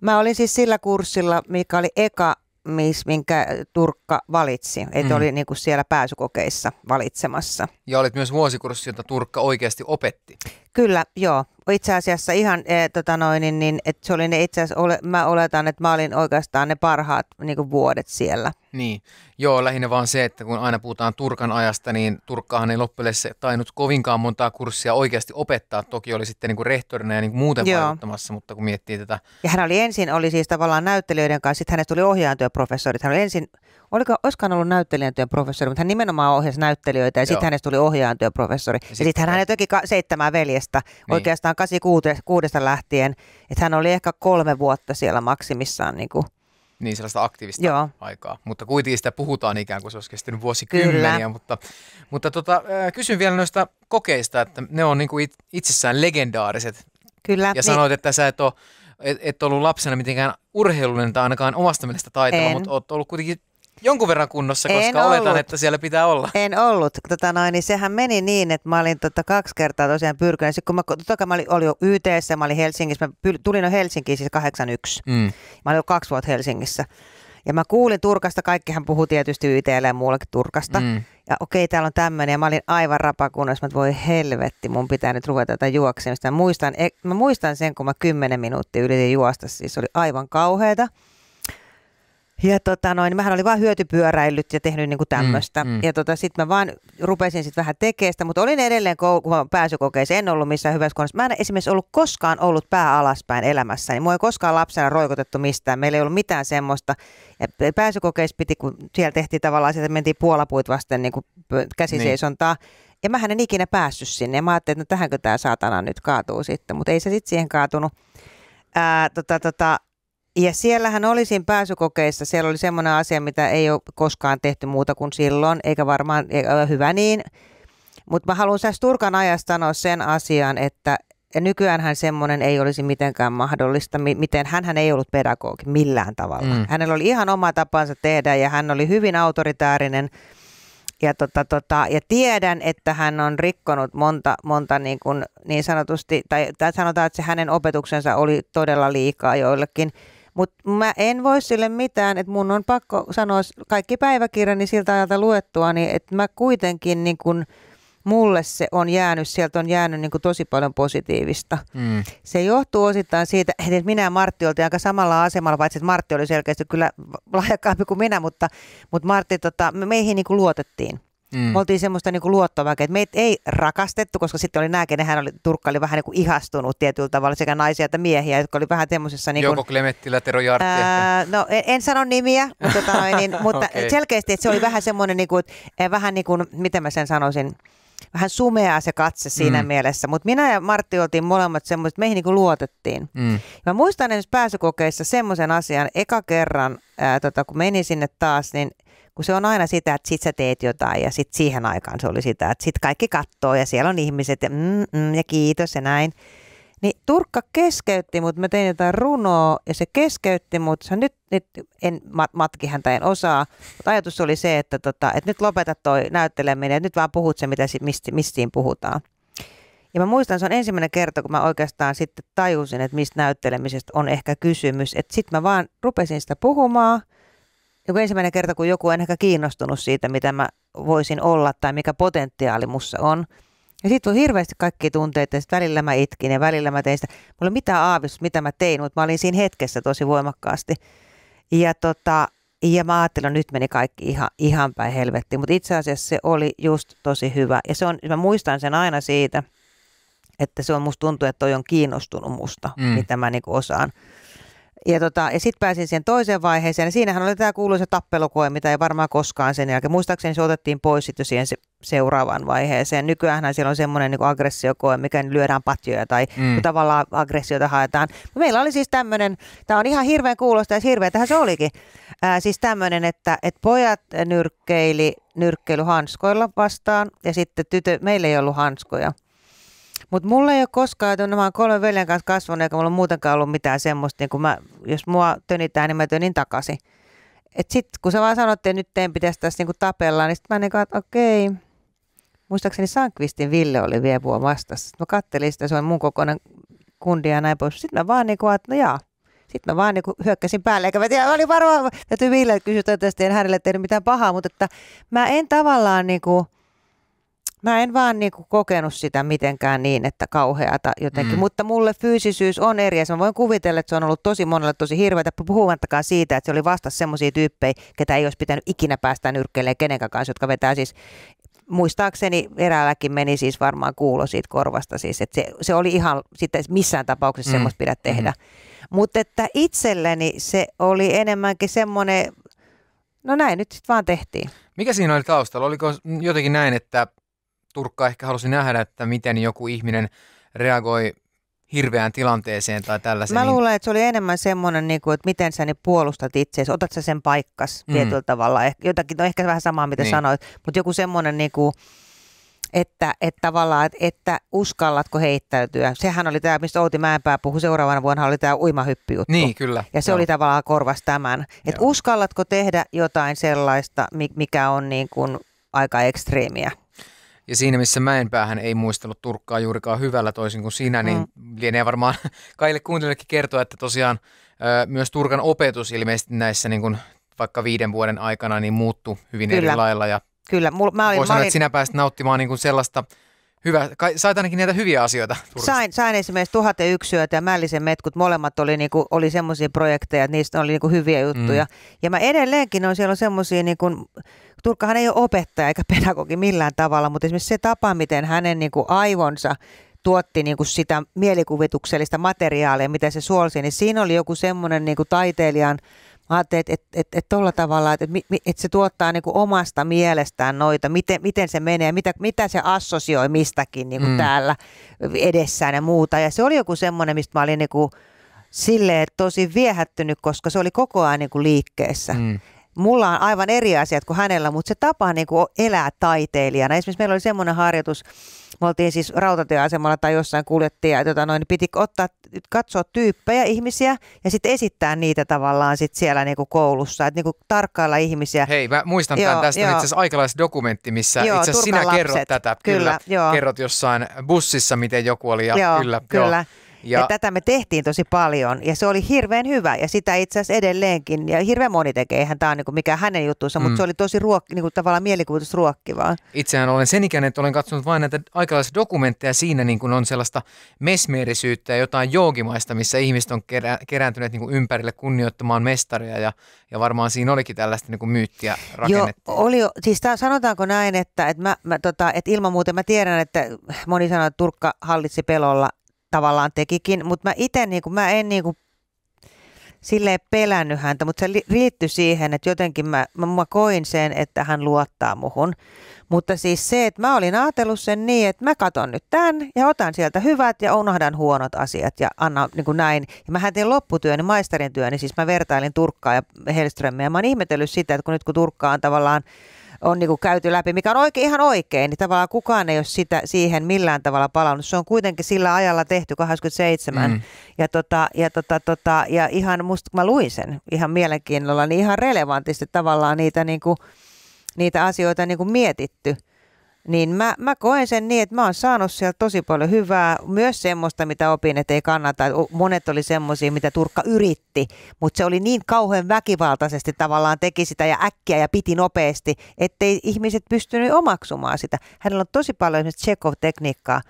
Mä olin siis sillä kurssilla, mikä oli eka miss, minkä Turkka valitsi, että mm. oli niin kuin siellä pääsykokeissa valitsemassa. Ja olit myös vuosikurssi, jota Turkka oikeasti opetti. Kyllä, joo itse asiassa ihan, e, tota noin, niin, niin, että se oli ne itse asiassa, ole, mä oletan, että mä olin oikeastaan ne parhaat niin vuodet siellä. Niin, joo, lähinnä vaan se, että kun aina puhutaan Turkan ajasta, niin Turkkahan ei loppujen tainnut kovinkaan montaa kurssia oikeasti opettaa. Toki oli sitten niin kuin rehtorina ja niin kuin muuten joo. vaikuttamassa, mutta kun miettii tätä. Ja hän oli ensin, oli siis tavallaan näyttelijöiden kanssa, sitten hänestä tuli ohjaajan työprofessori. Hän oli ensin oliko, olisikohan ollut näyttelijän professori, mutta hän nimenomaan ohjasi näyttelijöitä ja sitten hänestä tuli ohjaajan professori, Ja sitten sit hän, hän teki ka- seitsemän veljestä niin. oikeastaan 86 lähtien, että hän oli ehkä kolme vuotta siellä maksimissaan niin kuin niin sellaista aktiivista Joo. aikaa. Mutta kuitenkin sitä puhutaan ikään kuin se olisi kestänyt vuosikymmeniä. Kyllä. Mutta, mutta tota, kysyn vielä noista kokeista, että ne on niin kuin itsessään legendaariset. Kyllä. Ja niin. sanoit, että sä et ole et, et ollut lapsena mitenkään urheilullinen tai ainakaan omasta mielestä taitava, en. mutta olet ollut kuitenkin jonkun verran kunnossa, koska en oletan, ollut. että siellä pitää olla. En ollut. Tota noin, niin sehän meni niin, että mä olin tota kaksi kertaa tosiaan pyrkinyt. Sitten kun mä, totta kai mä olin, olin jo YTS, mä olin Helsingissä. Mä pyl, tulin jo Helsinkiin siis 81. Mm. Mä olin jo kaksi vuotta Helsingissä. Ja mä kuulin Turkasta, kaikkihan puhuu tietysti YTL ja muullakin Turkasta. Mm. Ja okei, täällä on tämmöinen. Ja mä olin aivan rapakunnassa, että voi helvetti, mun pitää nyt ruveta tätä juoksemista. Mä muistan, e- mä muistan sen, kun mä kymmenen minuuttia yritin juosta, siis oli aivan kauheeta. Ja tota noin, mähän olin vaan hyötypyöräillyt ja tehnyt niinku tämmöistä. Mm, mm. Ja tota, sitten mä vaan rupesin sitten vähän tekemään sitä, mutta olin edelleen kou- kun mä en ollut missään hyvässä kohdassa. Mä en esimerkiksi ollut koskaan ollut pää alaspäin elämässäni. Niin mua ei koskaan lapsena roikotettu mistään, meillä ei ollut mitään semmoista. Ja pääsykokeissa piti, kun siellä tehtiin tavallaan sitä, mentiin puolapuit vasten niinku niin käsiseisontaa. Niin. Ja mähän en ikinä päässyt sinne. Ja mä ajattelin, että no tähänkö tämä saatana nyt kaatuu sitten, mutta ei se sitten siihen kaatunut. Ää, tota, tota, ja siellähän olisin pääsykokeissa, siellä oli semmoinen asia, mitä ei ole koskaan tehty muuta kuin silloin, eikä varmaan, ole hyvä niin. Mutta mä haluan tässä Turkan ajasta sanoa sen asian, että nykyäänhän semmoinen ei olisi mitenkään mahdollista. Miten hän ei ollut pedagogi millään tavalla. Mm. Hänellä oli ihan oma tapansa tehdä ja hän oli hyvin autoritäärinen. Ja, tota, tota, ja tiedän, että hän on rikkonut monta, monta niin, kuin, niin sanotusti, tai, tai sanotaan, että se hänen opetuksensa oli todella liikaa joillekin – mutta mä en voi sille mitään, että mun on pakko sanoa kaikki päiväkirjani siltä ajalta luettua, niin että mä kuitenkin niin kun, mulle se on jäänyt, sieltä on jäänyt niin tosi paljon positiivista. Mm. Se johtuu osittain siitä, että minä ja Martti oltiin aika samalla asemalla, paitsi että Martti oli selkeästi kyllä lahjakkaampi kuin minä, mutta, mutta Martti, tota, meihin niin luotettiin. Mm. Me oltiin semmoista niinku luottavaa, että meitä ei rakastettu, koska sitten oli nääkin, hän oli, Turkka oli vähän niinku ihastunut tietyllä tavalla sekä naisia että miehiä, jotka oli vähän semmoisessa... Niinku, Joko Klemettilä, Tero Jartti. Ää, no en, en, sano nimiä, mutta, tota, niin, mutta okay. selkeästi, että se oli vähän semmoinen, niinku, e, vähän niin kuin, miten mä sen sanoisin, vähän sumeaa se katse siinä mm. mielessä, mutta minä ja Martti oltiin molemmat semmoiset, että meihin niinku luotettiin. Mm. Mä muistan esimerkiksi pääsykokeissa semmoisen asian, eka kerran, ää, tota, kun menin sinne taas, niin – kun se on aina sitä, että sit sä teet jotain ja sit siihen aikaan se oli sitä, että sit kaikki kattoo ja siellä on ihmiset ja, mm, mm, ja kiitos ja näin. Niin Turkka keskeytti mut, mä tein jotain runoa ja se keskeytti mut. Se nyt, nyt en matki häntä en osaa, mutta ajatus oli se, että, tota, että nyt lopeta toi näytteleminen, että nyt vaan puhut se, mitä, mistä, mistä puhutaan. Ja mä muistan, se on ensimmäinen kerta, kun mä oikeastaan sitten tajusin, että mistä näyttelemisestä on ehkä kysymys. Että sitten mä vaan rupesin sitä puhumaan – joku ensimmäinen kerta, kun joku on ehkä kiinnostunut siitä, mitä mä voisin olla tai mikä potentiaali mussa on. Ja sitten on hirveästi kaikki tunteita, että välillä mä itkin ja välillä mä tein sitä. Mulla ei mitään aavistus, mitä mä tein, mutta mä olin siinä hetkessä tosi voimakkaasti. Ja, tota, ja mä ajattelin, että no nyt meni kaikki ihan, ihan päin helvettiin, mutta itse asiassa se oli just tosi hyvä. Ja se on, mä muistan sen aina siitä, että se on musta tuntuu, että toi on kiinnostunut musta, mm. mitä mä niinku osaan. Ja, tota, ja sitten pääsin siihen toiseen vaiheeseen. Ja siinähän oli tämä kuuluisa tappelukoe, mitä ei varmaan koskaan sen jälkeen. Muistaakseni se otettiin pois sitten siihen se, seuraavaan vaiheeseen. Nykyään siellä on semmoinen niin aggressiokoe, mikä lyödään patjoja tai mm. tavallaan aggressiota haetaan. Meillä oli siis tämmöinen, tämä on ihan hirveän kuulosta ja tähän se olikin. Ää, siis tämmöinen, että et pojat nyrkkeili nyrkkeilyhanskoilla vastaan ja sitten tytö, meillä ei ollut hanskoja. Mutta mulla ei ole koskaan, että mä oon kolmen veljen kanssa kasvanut, eikä mulla muutenkaan ollut mitään semmoista, niin kun mä, jos mua tönitään, niin mä tönin takaisin. Et sit, kun sä vaan sanot, että nyt teidän pitäisi tässä niinku tapella, niin sit mä niin että okei. Muistaakseni Sankvistin Ville oli vielä vuonna vastassa. Mä kattelin sitä, se on mun kokoinen kundi ja näin pois. Sitten mä vaan kuin niinku että no jaa. Sitten mä vaan niinku hyökkäsin päälle, eikä mä tiedä, oli varmaan, täytyy Ville kysyä, että en hänelle tehnyt mitään pahaa, mutta että mä en tavallaan niin kuin Mä en vaan niinku kokenut sitä mitenkään niin, että kauheata jotenkin, mm. mutta mulle fyysisyys on eri mä voin kuvitella, että se on ollut tosi monelle tosi hirveätä, puhumattakaan siitä, että se oli vasta semmoisia tyyppejä, ketä ei olisi pitänyt ikinä päästä nyrkkeilemään kenenkään kanssa, jotka vetää siis muistaakseni eräälläkin meni siis varmaan kuulo siitä korvasta siis, että se, se oli ihan sitten missään tapauksessa mm. semmoista pidä tehdä. Mm. Mm-hmm. Mutta että itselleni se oli enemmänkin semmoinen, no näin nyt sitten vaan tehtiin. Mikä siinä oli taustalla? Oliko jotenkin näin, että Turkka ehkä halusi nähdä, että miten joku ihminen reagoi hirveään tilanteeseen tai tällaiseen. Mä niin- luulen, että se oli enemmän semmoinen, niin kuin, että miten sä niin puolustat itseäsi, otat sä sen paikkas mm. tietyllä tavalla. Eh, jotakin, no ehkä vähän samaa, mitä niin. sanoit, mutta joku semmoinen, niin kuin, että, että tavallaan, että, uskallatko heittäytyä. Sehän oli tämä, mistä Outi Mäenpää puhui seuraavana vuonna, oli tämä uimahyppijuttu. Niin, kyllä. Ja se Joo. oli tavallaan korvas tämän. Että uskallatko tehdä jotain sellaista, mikä on niin kuin aika ekstreemiä. Ja siinä missä Mäenpäähän ei muistellut Turkkaa juurikaan hyvällä toisin kuin sinä, niin mm. lienee varmaan kaikille kuuntelijoillekin kertoa, että tosiaan ö, myös Turkan opetus ilmeisesti näissä niin kuin, vaikka viiden vuoden aikana niin muuttui hyvin Kyllä. eri lailla. Ja Kyllä, mul, mä olin, Voi mä olin... että sinä pääsit nauttimaan niin kuin sellaista Hyvä. Kai, sait ainakin niitä hyviä asioita. Sain, sain esimerkiksi tuhat syötä ja Mällisen metkut. Molemmat oli, niinku, oli semmoisia projekteja, että niistä oli niinku hyviä juttuja. Mm. Ja mä edelleenkin on siellä semmoisia, niinku, Turkkahan ei ole opettaja eikä pedagogi millään tavalla, mutta esimerkiksi se tapa, miten hänen niinku, aivonsa tuotti niin sitä mielikuvituksellista materiaalia, mitä se suolsi, niin siinä oli joku semmoinen niinku taiteilijan – Mä ajattelin, että että et, et, et tavalla, että et, et se tuottaa niinku omasta mielestään noita, miten, miten se menee, mitä, mitä se assosioi mistäkin niinku mm. täällä edessään ja muuta. Ja se oli joku semmoinen, mistä mä olin niinku, silleen tosi viehättynyt, koska se oli koko ajan niin kuin liikkeessä. Mm mulla on aivan eri asiat kuin hänellä, mutta se tapa niin kuin elää taiteilijana. Esimerkiksi meillä oli semmoinen harjoitus, me oltiin siis rautatieasemalla tai jossain kuljettiin ja tota noin, niin piti ottaa, katsoa tyyppejä, ihmisiä ja sitten esittää niitä tavallaan sit siellä niinku koulussa, että niinku tarkkailla ihmisiä. Hei, mä muistan joo, tämän, tästä itse asiassa dokumentti, missä joo, itse sinä lapset. kerrot tätä. Kyllä, kyllä joo. kerrot jossain bussissa, miten joku oli ja joo, kyllä. kyllä. Joo. Ja, ja tätä me tehtiin tosi paljon ja se oli hirveän hyvä ja sitä itse asiassa edelleenkin ja hirveän moni tekee, eihän tämä on niinku mikään hänen juttuunsa, mm. mutta se oli tosi ruok, kuin niinku tavallaan mielikuvitusruokkivaa. Itsehän olen sen ikäinen, että olen katsonut vain näitä aikalaisia dokumentteja siinä niin kuin on sellaista mesmeerisyyttä ja jotain joogimaista, missä ihmiset on kerä, kerääntyneet niin ympärille kunnioittamaan mestaria ja, ja varmaan siinä olikin tällaista niin myyttiä rakennettu. Joo, oli, siis tämän, sanotaanko näin, että, että, mä, mä, tota, että ilman muuta mä tiedän, että moni sanoo, että Turkka hallitsi pelolla, tavallaan tekikin, mutta mä itse niinku, mä en niinku silleen pelännyt häntä, mutta se liittyi siihen, että jotenkin mä, mä, mä koin sen, että hän luottaa muhun. Mutta siis se, että mä olin ajatellut sen niin, että mä katon nyt tämän ja otan sieltä hyvät ja unohdan huonot asiat ja anna niin kuin näin. Ja mähän tein lopputyöni, maisterin työni, siis mä vertailin Turkkaa ja Hellströmiä. Mä oon ihmetellyt sitä, että kun nyt kun Turkkaa on tavallaan on niin kuin käyty läpi, mikä on oikein, ihan oikein, niin tavallaan kukaan ei ole sitä, siihen millään tavalla palannut. Se on kuitenkin sillä ajalla tehty, 87, mm. ja, tota, ja, tota, tota, ja ihan musta, kun mä luin sen ihan mielenkiinnolla, niin ihan relevantisti tavallaan niitä, niin kuin, niitä asioita niin kuin mietitty – niin mä, mä koen sen niin, että mä oon saanut siellä tosi paljon hyvää, myös semmoista, mitä opin, että ei kannata. Monet oli semmoisia, mitä Turkka yritti, mutta se oli niin kauhean väkivaltaisesti tavallaan teki sitä ja äkkiä ja piti nopeasti, ettei ihmiset pystynyt omaksumaan sitä. Hänellä on tosi paljon esimerkiksi chekhov tekniikkaa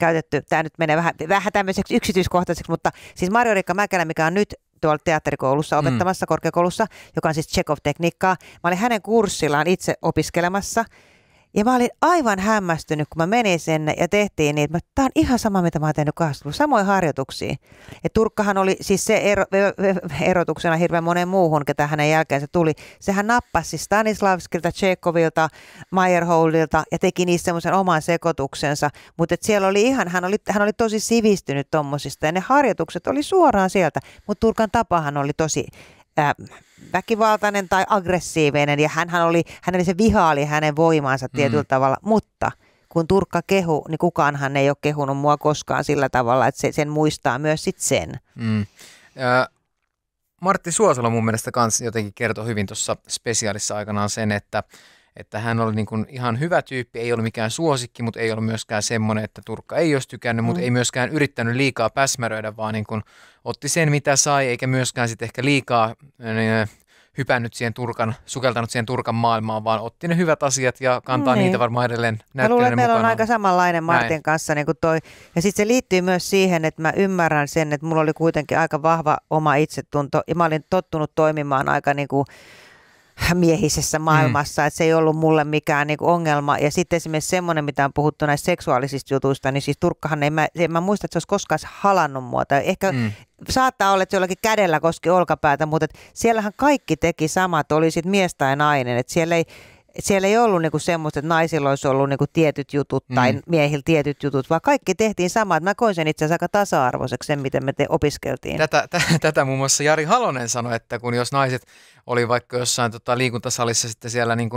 käytetty, tämä nyt menee vähän, vähän tämmöiseksi yksityiskohtaiseksi, mutta siis Mario Rikka Mäkelä, mikä on nyt tuolla teatterikoulussa mm. opettamassa mm. korkeakoulussa, joka on siis chekhov tekniikkaa Mä olin hänen kurssillaan itse opiskelemassa ja mä olin aivan hämmästynyt, kun mä menin sinne ja tehtiin niitä. Tämä on ihan sama, mitä mä oon tehnyt kahdessa Samoin harjoituksia. Ja Turkkahan oli siis se ero, erotuksena hirveän monen muuhun, ketä hänen jälkeensä tuli. Sehän nappasi siis Stanislavskilta, Tsekovilta, Meyerholdilta ja teki niistä semmoisen oman sekoituksensa. Mutta siellä oli ihan, hän oli, hän oli tosi sivistynyt tuommoisista ja ne harjoitukset oli suoraan sieltä. Mutta Turkan tapahan oli tosi Äh, väkivaltainen tai aggressiivinen ja hän oli, hänen se viha oli hänen voimaansa mm. tietyllä mm. tavalla, mutta kun Turkka kehu, niin kukaanhan ei ole kehunut mua koskaan sillä tavalla, että se, sen muistaa myös sit sen. Mm. Ja äh, Martti Suosalo mun mielestä kans jotenkin kertoi hyvin tuossa spesiaalissa aikanaan sen, että että hän oli niin kuin ihan hyvä tyyppi, ei ollut mikään suosikki, mutta ei ollut myöskään semmoinen, että Turkka ei olisi tykännyt, mutta mm. ei myöskään yrittänyt liikaa päsmäröidä, vaan niin kuin otti sen, mitä sai, eikä myöskään sitten ehkä liikaa niin, eh, hypännyt siihen Turkan, sukeltanut siihen Turkan maailmaan, vaan otti ne hyvät asiat ja kantaa niin. niitä varmaan edelleen näyttelijänä luulen, että meillä on aika samanlainen Martin Näin. kanssa niin kuin toi. Ja sitten se liittyy myös siihen, että mä ymmärrän sen, että mulla oli kuitenkin aika vahva oma itsetunto ja mä olin tottunut toimimaan aika niin kuin miehisessä mm. maailmassa, mm. että se ei ollut mulle mikään niinku ongelma. Ja sitten esimerkiksi semmoinen, mitä on puhuttu näistä seksuaalisista jutuista, niin siis Turkkahan, ei mä, en mä muista, että se olisi koskaan halannut muuta. Ehkä mm. saattaa olla, että jollakin kädellä koski olkapäätä, mutta siellähän kaikki teki samat, oli sitten mies tai nainen. Että siellä ei, siellä ei ollut niinku semmoista, että naisilla olisi ollut niinku tietyt jutut tai mm. miehillä tietyt jutut, vaan kaikki tehtiin samaa. Mä koin sen itse asiassa aika tasa-arvoiseksi sen, miten me te opiskeltiin. Tätä, t- tätä muun muassa Jari Halonen sanoi, että kun jos naiset oli vaikka jossain tota, liikuntasalissa sitten siellä niin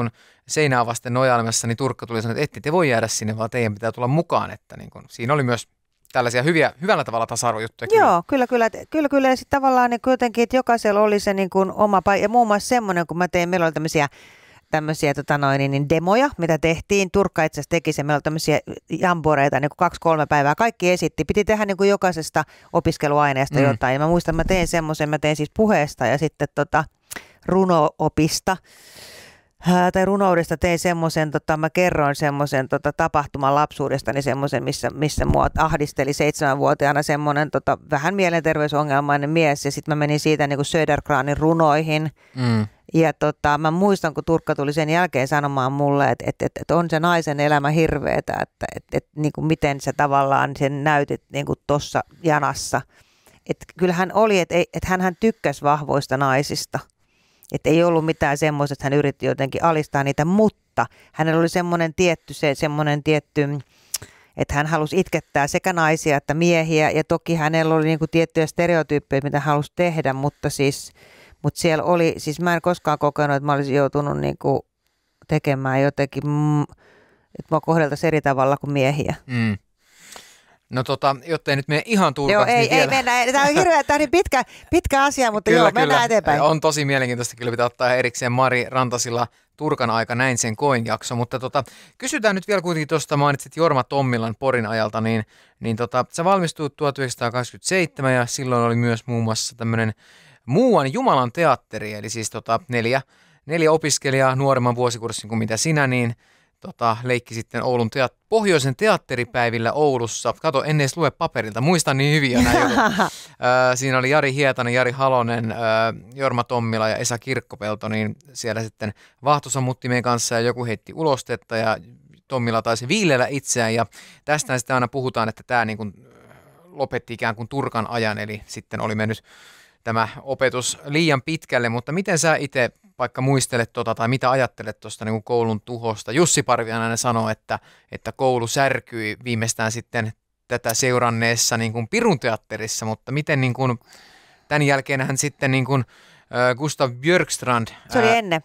seinää vasten nojailemassa, niin Turkka tuli sanoa, että ette te voi jäädä sinne, vaan teidän pitää tulla mukaan. Että niin kun, siinä oli myös tällaisia hyviä, hyvällä tavalla tasa-arvojuttuja. Kyllä. Joo, kyllä, kyllä. Kyllä, kyllä. Ja sitten tavallaan niin kuitenkin, että jokaisella oli se niin kuin oma paikka. Ja muun muassa semmoinen, kun mä tein, meillä oli tämmöisiä tämmöisiä tota noin, niin, niin demoja, mitä tehtiin. Turkka itse asiassa teki se. Meillä oli tämmöisiä jamboreita niin kuin kaksi-kolme päivää. Kaikki esitti. Piti tehdä niin kuin jokaisesta opiskeluaineesta mm. jotain. Ja mä muistan, mä tein semmoisen. Mä tein siis puheesta ja sitten tota runoopista tai runoudesta tein semmoisen, tota, mä kerroin semmoisen tota, tapahtuman niin semmoisen, missä, missä mua ahdisteli seitsemänvuotiaana semmoinen tota, vähän mielenterveysongelmainen mies ja sitten mä menin siitä niin kuin Södergranin runoihin. Mm ja tota, mä muistan, kun Turkka tuli sen jälkeen sanomaan mulle, että, että, että, että on se naisen elämä hirveetä, että, että, että niin kuin miten sä tavallaan sen näytit niin kuin tuossa janassa. Että kyllähän oli, että, et hän, hän tykkäsi vahvoista naisista. Että ei ollut mitään semmoista, että hän yritti jotenkin alistaa niitä, mutta hänellä oli semmoinen tietty, se, semmoinen tietty että hän halusi itkettää sekä naisia että miehiä ja toki hänellä oli niin kuin tiettyjä stereotyyppejä, mitä hän halusi tehdä, mutta siis – mutta siellä oli, siis mä en koskaan kokenut, että mä olisin joutunut niinku tekemään jotenkin, että mä kohdeltaisiin eri tavalla kuin miehiä. Mm. No tota, jotta ei nyt mene ihan tulkaasti. Joo, niin ei, niin ei vielä. mennä. Tämä on hirveä, tämä on niin pitkä, pitkä asia, mutta kyllä, joo, mennään kyllä. eteenpäin. On tosi mielenkiintoista, kyllä pitää ottaa erikseen Mari Rantasilla Turkan aika, näin sen koin jakso, mutta tota, kysytään nyt vielä kuitenkin tuosta, mainitsit Jorma Tommilan Porin ajalta, niin, niin tota, sä valmistuit 1927 ja silloin oli myös muun muassa tämmöinen muuan Jumalan teatteri, eli siis tota, neljä, neljä opiskelijaa nuoremman vuosikurssin kuin mitä sinä, niin tota, leikki sitten Oulun teat- pohjoisen teatteripäivillä Oulussa. Kato, en edes lue paperilta, muistan niin hyviä nämä Siinä oli Jari Hietanen, Jari Halonen, Jorma Tommila ja Esa Kirkkopelto, niin siellä sitten Vahtosa mutti meidän kanssa ja joku heitti ulostetta ja Tommila taisi viilellä itseään ja tästä sitten aina puhutaan, että tämä niin kuin lopetti ikään kuin Turkan ajan, eli sitten oli mennyt tämä opetus liian pitkälle, mutta miten sä itse vaikka muistelet tuota, tai mitä ajattelet tuosta niin koulun tuhosta? Jussi Parvianainen sanoi, että, että koulu särkyi viimeistään sitten tätä seuranneessa niin kuin Pirun teatterissa, mutta miten niin kuin, tämän jälkeen hän sitten niin kuin, äh, Gustav Björkstrand... Ää... Se oli ennen.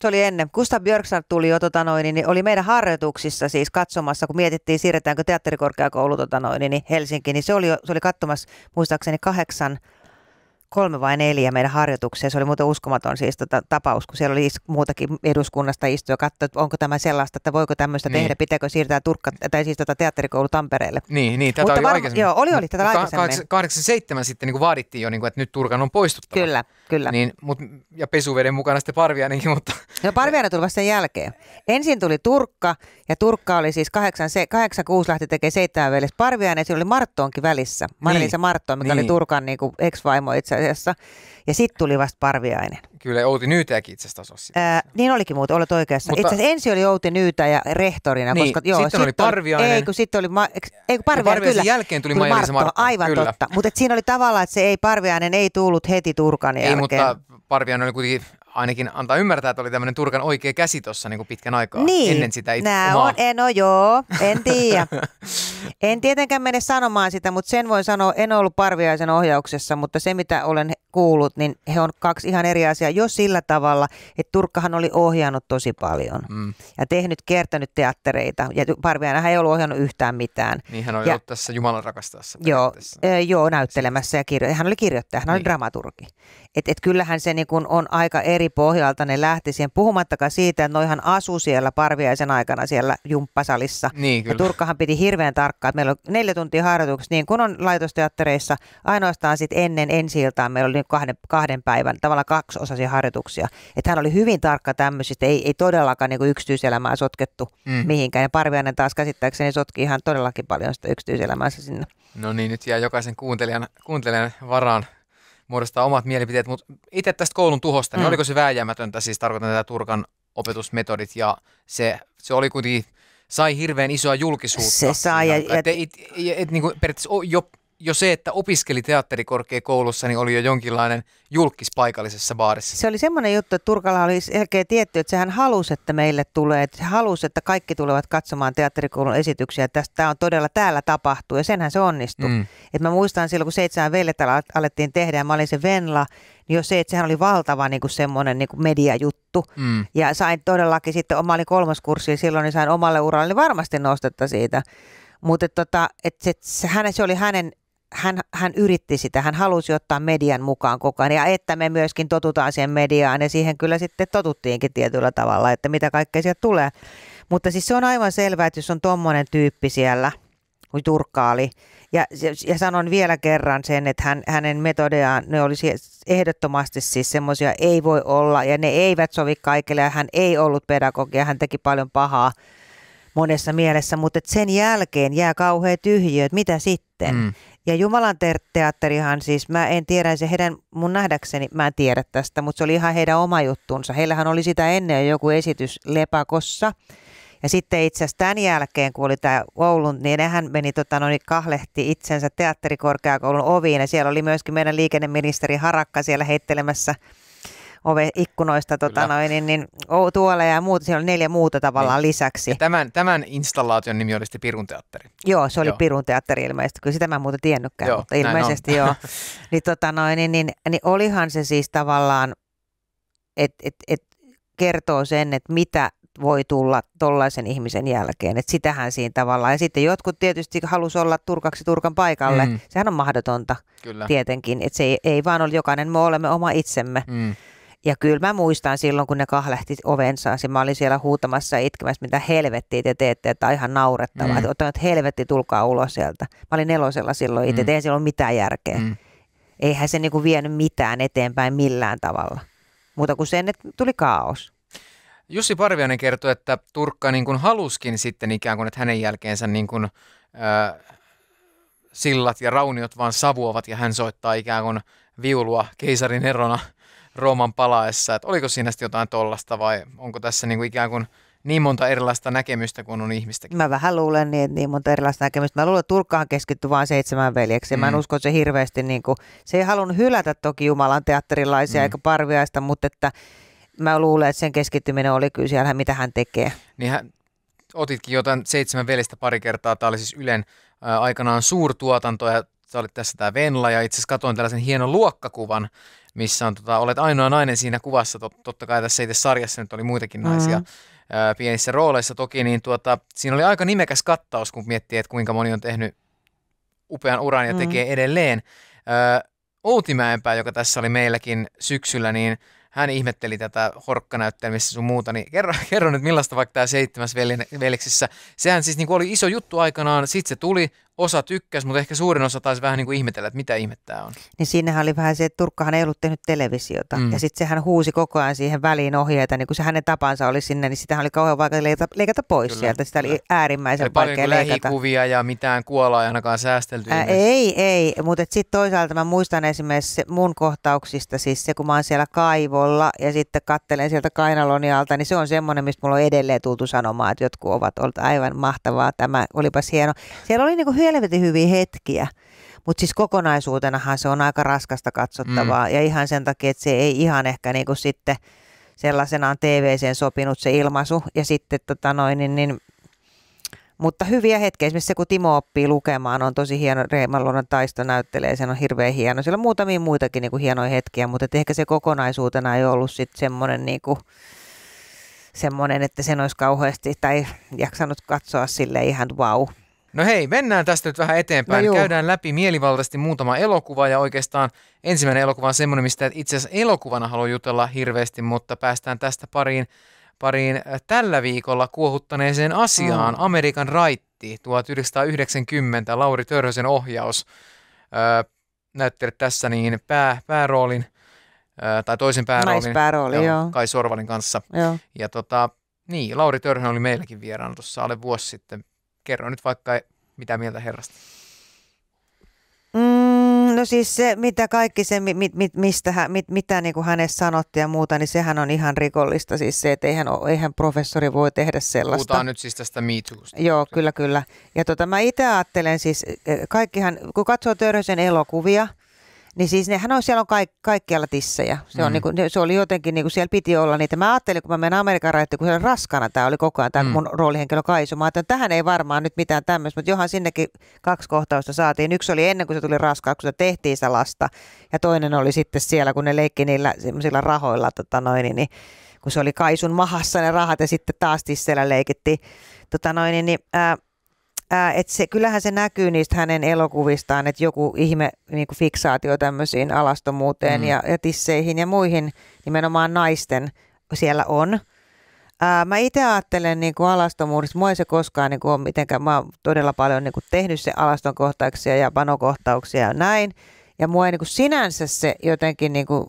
Se oli ennen. Gustav Björkstrand tuli jo, tota noin, niin oli meidän harjoituksissa siis katsomassa, kun mietittiin siirretäänkö teatterikorkeakoulu tota noin, niin Helsinki, niin se oli, se oli katsomassa muistaakseni kahdeksan kolme vai neljä meidän harjoitukseen. Se oli muuten uskomaton siis tota, tapaus, kun siellä oli muutakin eduskunnasta istuja katsoi, että onko tämä sellaista, että voiko tämmöistä niin. tehdä, pitääkö siirtää turkka, tai siis tota, teatterikoulu Tampereelle. Niin, niin tätä Mutta oli varma, Joo, oli, oli tätä aikaisemmin. 87 sitten niin kuin vaadittiin jo, niin kuin, että nyt Turkan on poistuttava. Kyllä. Kyllä. Niin, mut, ja pesuveden mukana sitten parviainenkin, mutta... No parviainen tuli vasta sen jälkeen. Ensin tuli Turkka, ja Turkka oli siis 86 lähti tekemään seitsemän veles parviainen, siinä oli Marttoonkin välissä. Marja-Liisa niin. Martto, mikä niin. oli Turkan niin ex-vaimo itse asiassa. Ja sitten tuli vasta parviainen. Kyllä, Outi Nyytäjäkin itse asiassa osasi. Ää, niin olikin muuten, olet oikeassa. Mutta, itse asiassa ensin oli Outi Nyytäjä rehtorina. Niin, koska, joo, sitten sit oli Parviainen. Ei, kun sitten oli, ma, ei, kun Parviainen, kyllä. jälkeen tuli, tuli Maija Martto. Aivan kyllä. totta. Mutta siinä oli tavallaan, että se ei Parviainen ei tullut heti Turkan jälkeen. Ei, mutta Parviainen oli kuitenkin ainakin antaa ymmärtää, että oli tämmöinen Turkan oikea käsi tuossa niin pitkän aikaa niin, ennen sitä itse nää omaa. on, en, no joo, en tiedä. en tietenkään mene sanomaan sitä, mutta sen voin sanoa, en ollut Parviaisen ohjauksessa, mutta se mitä olen kuullut, niin he on kaksi ihan eri asiaa jo sillä tavalla, että Turkkahan oli ohjannut tosi paljon mm. ja tehnyt, kiertänyt teattereita. Ja hän ei ollut ohjannut yhtään mitään. Niin hän oli ja, ollut tässä Jumalan rakastajassa. Joo, äh, joo näyttelemässä ja kirjo- hän oli kirjoittaja, hän niin. oli dramaturgi. Että et kyllähän se niin kun on aika eri eri pohjalta ne lähti siihen, puhumattakaan siitä, että noihan asu siellä parviaisen aikana siellä jumppasalissa. Niin, kyllä. Ja Turkkahan piti hirveän tarkkaan, että meillä on neljä tuntia harjoituksia, niin kun on laitosteattereissa, ainoastaan sitten ennen ensi iltaan meillä oli kahden, kahden päivän, tavallaan kaksi osasia harjoituksia. Että hän oli hyvin tarkka tämmöisistä, ei, ei todellakaan niin yksityiselämää sotkettu mm. mihinkään. Ja Parviainen taas käsittääkseni sotki ihan todellakin paljon sitä yksityiselämäänsä sinne. No niin, nyt jää jokaisen kuuntelijan, kuuntelijan varaan muodostaa omat mielipiteet, mutta itse tästä koulun tuhosta, niin mm. oliko se vääjäämätöntä, siis tarkoitan tätä Turkan opetusmetodit ja se, se oli kuitenkin, sai hirveän isoa julkisuutta. Se sai. Ja, ja, et, et, et, et, niin kuin periaatteessa jo jo se, että opiskeli teatterikorkeakoulussa, niin oli jo jonkinlainen julkis paikallisessa baarissa. Se oli semmoinen juttu, että Turkalla oli selkeä tietty, että sehän halusi, että meille tulee, että se halusi, että kaikki tulevat katsomaan teatterikoulun esityksiä, että tämä on todella täällä tapahtuu ja senhän se onnistui. Mm. Et mä muistan silloin, kun seitsemän veljetä alettiin tehdä ja mä olin se Venla, niin jos se, että sehän oli valtava niin kuin semmoinen niin kuin mediajuttu. Mm. Ja sain todellakin sitten, oma oli kolmas kurssi silloin, niin sain omalle uralle niin varmasti nostetta siitä. Mutta tota, et se, se, se oli hänen hän, hän yritti sitä, hän halusi ottaa median mukaan koko ajan ja että me myöskin totutaan siihen mediaan ja siihen kyllä sitten totuttiinkin tietyllä tavalla, että mitä kaikkea sieltä tulee. Mutta siis se on aivan selvää, että jos on tuommoinen tyyppi siellä, kuin Turkkaali, ja, ja sanon vielä kerran sen, että hän, hänen metodejaan, ne olisi ehdottomasti siis semmoisia ei voi olla ja ne eivät sovi kaikille ja hän ei ollut pedagogia, hän teki paljon pahaa monessa mielessä, mutta sen jälkeen jää kauhean tyhjiö, että mitä sitten? Mm. Ja Jumalan teatterihan siis, mä en tiedä, se heidän mun nähdäkseni, mä en tiedä tästä, mutta se oli ihan heidän oma juttunsa. Heillähän oli sitä ennen joku esitys Lepakossa. Ja sitten itse asiassa tämän jälkeen, kun oli tämä Oulun, niin nehän meni tota, no, niin kahlehti itsensä teatterikorkeakoulun oviin. Ja siellä oli myöskin meidän liikenneministeri Harakka siellä heittelemässä – ove, ikkunoista tota noin, niin, niin, tuoleja ja muuta. Siellä on neljä muuta tavallaan niin. lisäksi. Ja tämän, tämän installaation nimi oli sitten Pirun teatteri. Joo, se oli joo. Pirun teatteri ilmeisesti. Kyllä sitä mä en muuta tiennytkään, joo, mutta ilmeisesti joo. Niin, tota noin, niin, niin, niin olihan se siis tavallaan, että et, et kertoo sen, että mitä voi tulla tollaisen ihmisen jälkeen. Että sitähän siinä tavallaan. Ja sitten jotkut tietysti halusi olla turkaksi turkan paikalle. Mm. Sehän on mahdotonta Kyllä. tietenkin. Että se ei, ei vaan ole jokainen, me olemme oma itsemme. Mm. Ja kyllä mä muistan silloin, kun ne kahlehti ovensa, ja mä olin siellä huutamassa ja itkemässä, mitä helvettiä te teette, että ihan naurettavaa. Mm. että helvetti, tulkaa ulos sieltä. Mä olin nelosella silloin itse, mm. ei siellä ole mitään järkeä. Mm. Eihän se niinku vienyt mitään eteenpäin millään tavalla. Muuta kuin sen, että tuli kaos. Jussi Parviainen kertoi, että Turkka niin kuin haluskin sitten ikään kuin, että hänen jälkeensä niin kuin, äh, sillat ja rauniot vaan savuavat ja hän soittaa ikään kuin viulua keisarin erona – Rooman palaessa, että oliko siinä sitten jotain tollasta vai onko tässä niin kuin ikään kuin niin monta erilaista näkemystä kuin on ihmistäkin. Mä vähän luulen niin, että niin monta erilaista näkemystä. Mä luulen, että Turkkaan keskitty vain seitsemän veljeksi. Mm. Mä en mm. usko, että se hirveästi, niin kuin, se ei halunnut hylätä toki Jumalan teatterilaisia mm. eikä parviaista, mutta että mä luulen, että sen keskittyminen oli kyllä siellä, mitä hän tekee. Niin hän, otitkin jotain seitsemän veljestä pari kertaa. Tämä oli siis Ylen ää, aikanaan suurtuotanto ja sä olit tässä tämä Venla ja itse asiassa katsoin tällaisen hienon luokkakuvan, missä on, tota, olet ainoa nainen siinä kuvassa, tot, totta kai tässä itse sarjassa nyt oli muitakin mm-hmm. naisia mm. ää, pienissä rooleissa toki, niin tuota, siinä oli aika nimekäs kattaus, kun miettii, että kuinka moni on tehnyt upean uran ja mm. tekee edelleen. Ää, Outi Mäenpää, joka tässä oli meilläkin syksyllä, niin hän ihmetteli tätä horkkanäyttelmissä sun muuta, niin kerro, kerro nyt millaista vaikka tämä seitsemäs veljeksissä. Sehän siis niin oli iso juttu aikanaan, sitten se tuli, osa tykkäsi, mutta ehkä suurin osa taisi vähän niin kuin ihmetellä, että mitä ihmettää on. Niin siinähän oli vähän se, että Turkkahan ei ollut tehnyt televisiota. Mm. Ja sitten sehän huusi koko ajan siihen väliin ohjeita, niin kun se hänen tapansa oli sinne, niin sitä oli kauhean vaikea leikata, leikata pois kyllä, sieltä. Sitä kyllä. oli äärimmäisen oli vaikea paljon niin leikata. ja mitään kuolaa ei ainakaan säästelty. Ää, ei, ei, mutta sitten toisaalta mä muistan esimerkiksi mun kohtauksista, siis se kun mä oon siellä kaivolla ja sitten kattelen sieltä kainalonialta, niin se on semmoinen, mistä mulla on edelleen tultu sanomaan, että jotkut ovat olleet aivan mahtavaa, tämä olipas hieno. Siellä oli niin kuin helvetin hyviä hetkiä. Mutta siis kokonaisuutenahan se on aika raskasta katsottavaa mm. ja ihan sen takia, että se ei ihan ehkä niinku sitten sellaisenaan TVC sopinut se ilmaisu. Ja sitten tota noin, niin, niin mutta hyviä hetkiä, esimerkiksi se kun Timo oppii lukemaan, on tosi hieno, Reeman luonnon taisto näyttelee, sen on hirveän hieno. Siellä on muutamia muitakin niinku hienoja hetkiä, mutta ehkä se kokonaisuutena ei ollut sitten semmoinen, niinku, semmoinen, että sen olisi kauheasti tai jaksanut katsoa sille ihan vau. Wow No hei, mennään tästä nyt vähän eteenpäin. No Käydään läpi mielivaltaisesti muutama elokuva ja oikeastaan ensimmäinen elokuva on semmoinen, mistä itse asiassa elokuvana haluan jutella hirveästi, mutta päästään tästä pariin, pariin äh, tällä viikolla kuohuttaneeseen asiaan. Mm. Amerikan raitti 1990, Lauri Törhösen ohjaus. Öö, äh, näyttele tässä niin pää, pääroolin öö, tai toisen pääroolin Naispäärooli, joo, joo. Kai Sorvalin kanssa. Joo. Ja tota, niin, Lauri Törhönen oli meilläkin vieraana tuossa alle vuosi sitten kerro nyt vaikka, mitä mieltä herrasta. Mm, no siis se, mitä kaikki se, mi, mi, mistä, mi, mitä niin kuin hänestä sanottiin ja muuta, niin sehän on ihan rikollista. Siis se, että eihän, eihän professori voi tehdä sellaista. Puhutaan nyt siis tästä Me Joo, kyllä, kyllä. Ja tota, mä itse ajattelen siis, eh, kaikkihan, kun katsoo Törhösen elokuvia – niin siis nehän on, siellä on kaik, kaikkialla tissejä. Se, mm. on, niin kuin, se oli jotenkin, niin kuin siellä piti olla niitä. Mä ajattelin, kun mä menen Amerikan rajoitteen, kun se on raskana tämä oli koko ajan, tämä mm. mun roolihenkilö Kaisu. Mä ajattelin, tähän ei varmaan nyt mitään tämmöistä, mutta johan sinnekin kaksi kohtausta saatiin. Yksi oli ennen kuin se tuli raskaaksi, kun se tehtiin sitä lasta. Ja toinen oli sitten siellä, kun ne leikki niillä semmoisilla rahoilla, tota noin, niin, kun se oli Kaisun mahassa ne rahat ja sitten taas tissellä leikittiin. Tota noin, niin, ää, että se, kyllähän se näkyy niistä hänen elokuvistaan, että joku ihme niin kuin fiksaatio tämmöisiin alastomuuteen mm. ja, ja tisseihin ja muihin, nimenomaan naisten siellä on. Ää, mä itse ajattelen niin kuin alastomuudesta, mua ei se koskaan niin kuin ole mitenkään, mä oon todella paljon niin kuin tehnyt se alaston kohtauksia ja panokohtauksia ja näin. Ja mua ei niin kuin sinänsä se jotenkin niin kuin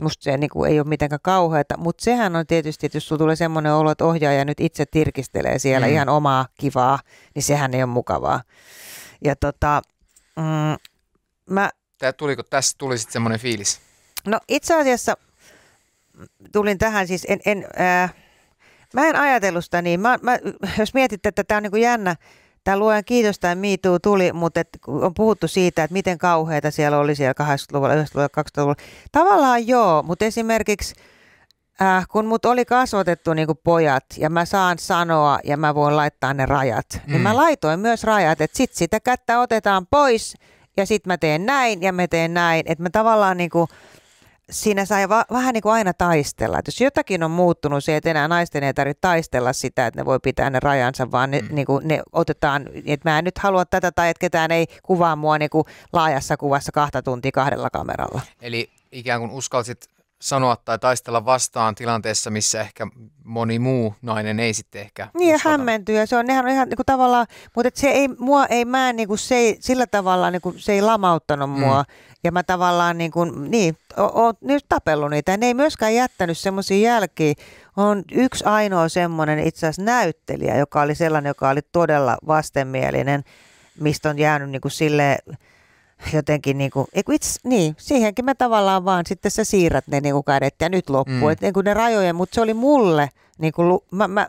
musta se niin kuin ei ole mitenkään kauheata, mutta sehän on tietysti, että jos sulla tulee semmoinen olo, että ohjaaja nyt itse tirkistelee siellä mm. ihan omaa kivaa, niin sehän ei ole mukavaa. Ja tota, mm, mä... tuli, tuliko, tässä tuli sitten semmoinen fiilis? No itse asiassa tulin tähän siis, en, en, ää, mä en ajatellut sitä niin, mä, mä, jos mietit, että tämä on niin kuin jännä, Tämä luojan kiitos tämä miituu tuli, mutta et, on puhuttu siitä, että miten kauheita siellä oli siellä 80-luvulla, 90-luvulla, 2000-luvulla. Tavallaan joo, mutta esimerkiksi äh, kun mut oli kasvatettu niin kuin pojat ja mä saan sanoa ja mä voin laittaa ne rajat, mm. niin mä mm. laitoin myös rajat, että sit sitä kättä otetaan pois ja sit mä teen näin ja mä teen näin. Että mä tavallaan niin kuin, siinä sai va- vähän niin kuin aina taistella. Et jos jotakin on muuttunut se, että enää naisten ei tarvitse taistella sitä, että ne voi pitää ne rajansa, vaan ne, mm. niin kuin ne otetaan, että mä en nyt halua tätä tai että ketään ei kuvaa mua niin kuin laajassa kuvassa kahta tuntia kahdella kameralla. Eli ikään kuin uskalsit sanoa tai taistella vastaan tilanteessa, missä ehkä moni muu nainen ei sitten ehkä Niin ja hämmentyy ja se on, nehän on ihan niin kuin tavallaan, mutta se ei, mua ei, mä niin kuin, se ei, sillä tavalla niin kuin, se ei lamauttanut mm. mua mm. ja mä tavallaan niinku, niin kuin, niin, oon nyt tapellut niitä ja ne ei myöskään jättänyt semmoisia jälkiä. On yksi ainoa semmoinen itse asiassa näyttelijä, joka oli sellainen, joka oli todella vastenmielinen, mistä on jäänyt niin kuin silleen, jotenkin niin kuin, itse, niin, siihenkin mä tavallaan vaan sitten sä siirrät ne niin kuin kädet ja nyt loppuu. Mm. niin kuin ne rajojen, mutta se oli mulle, niin kuin, mä, mä,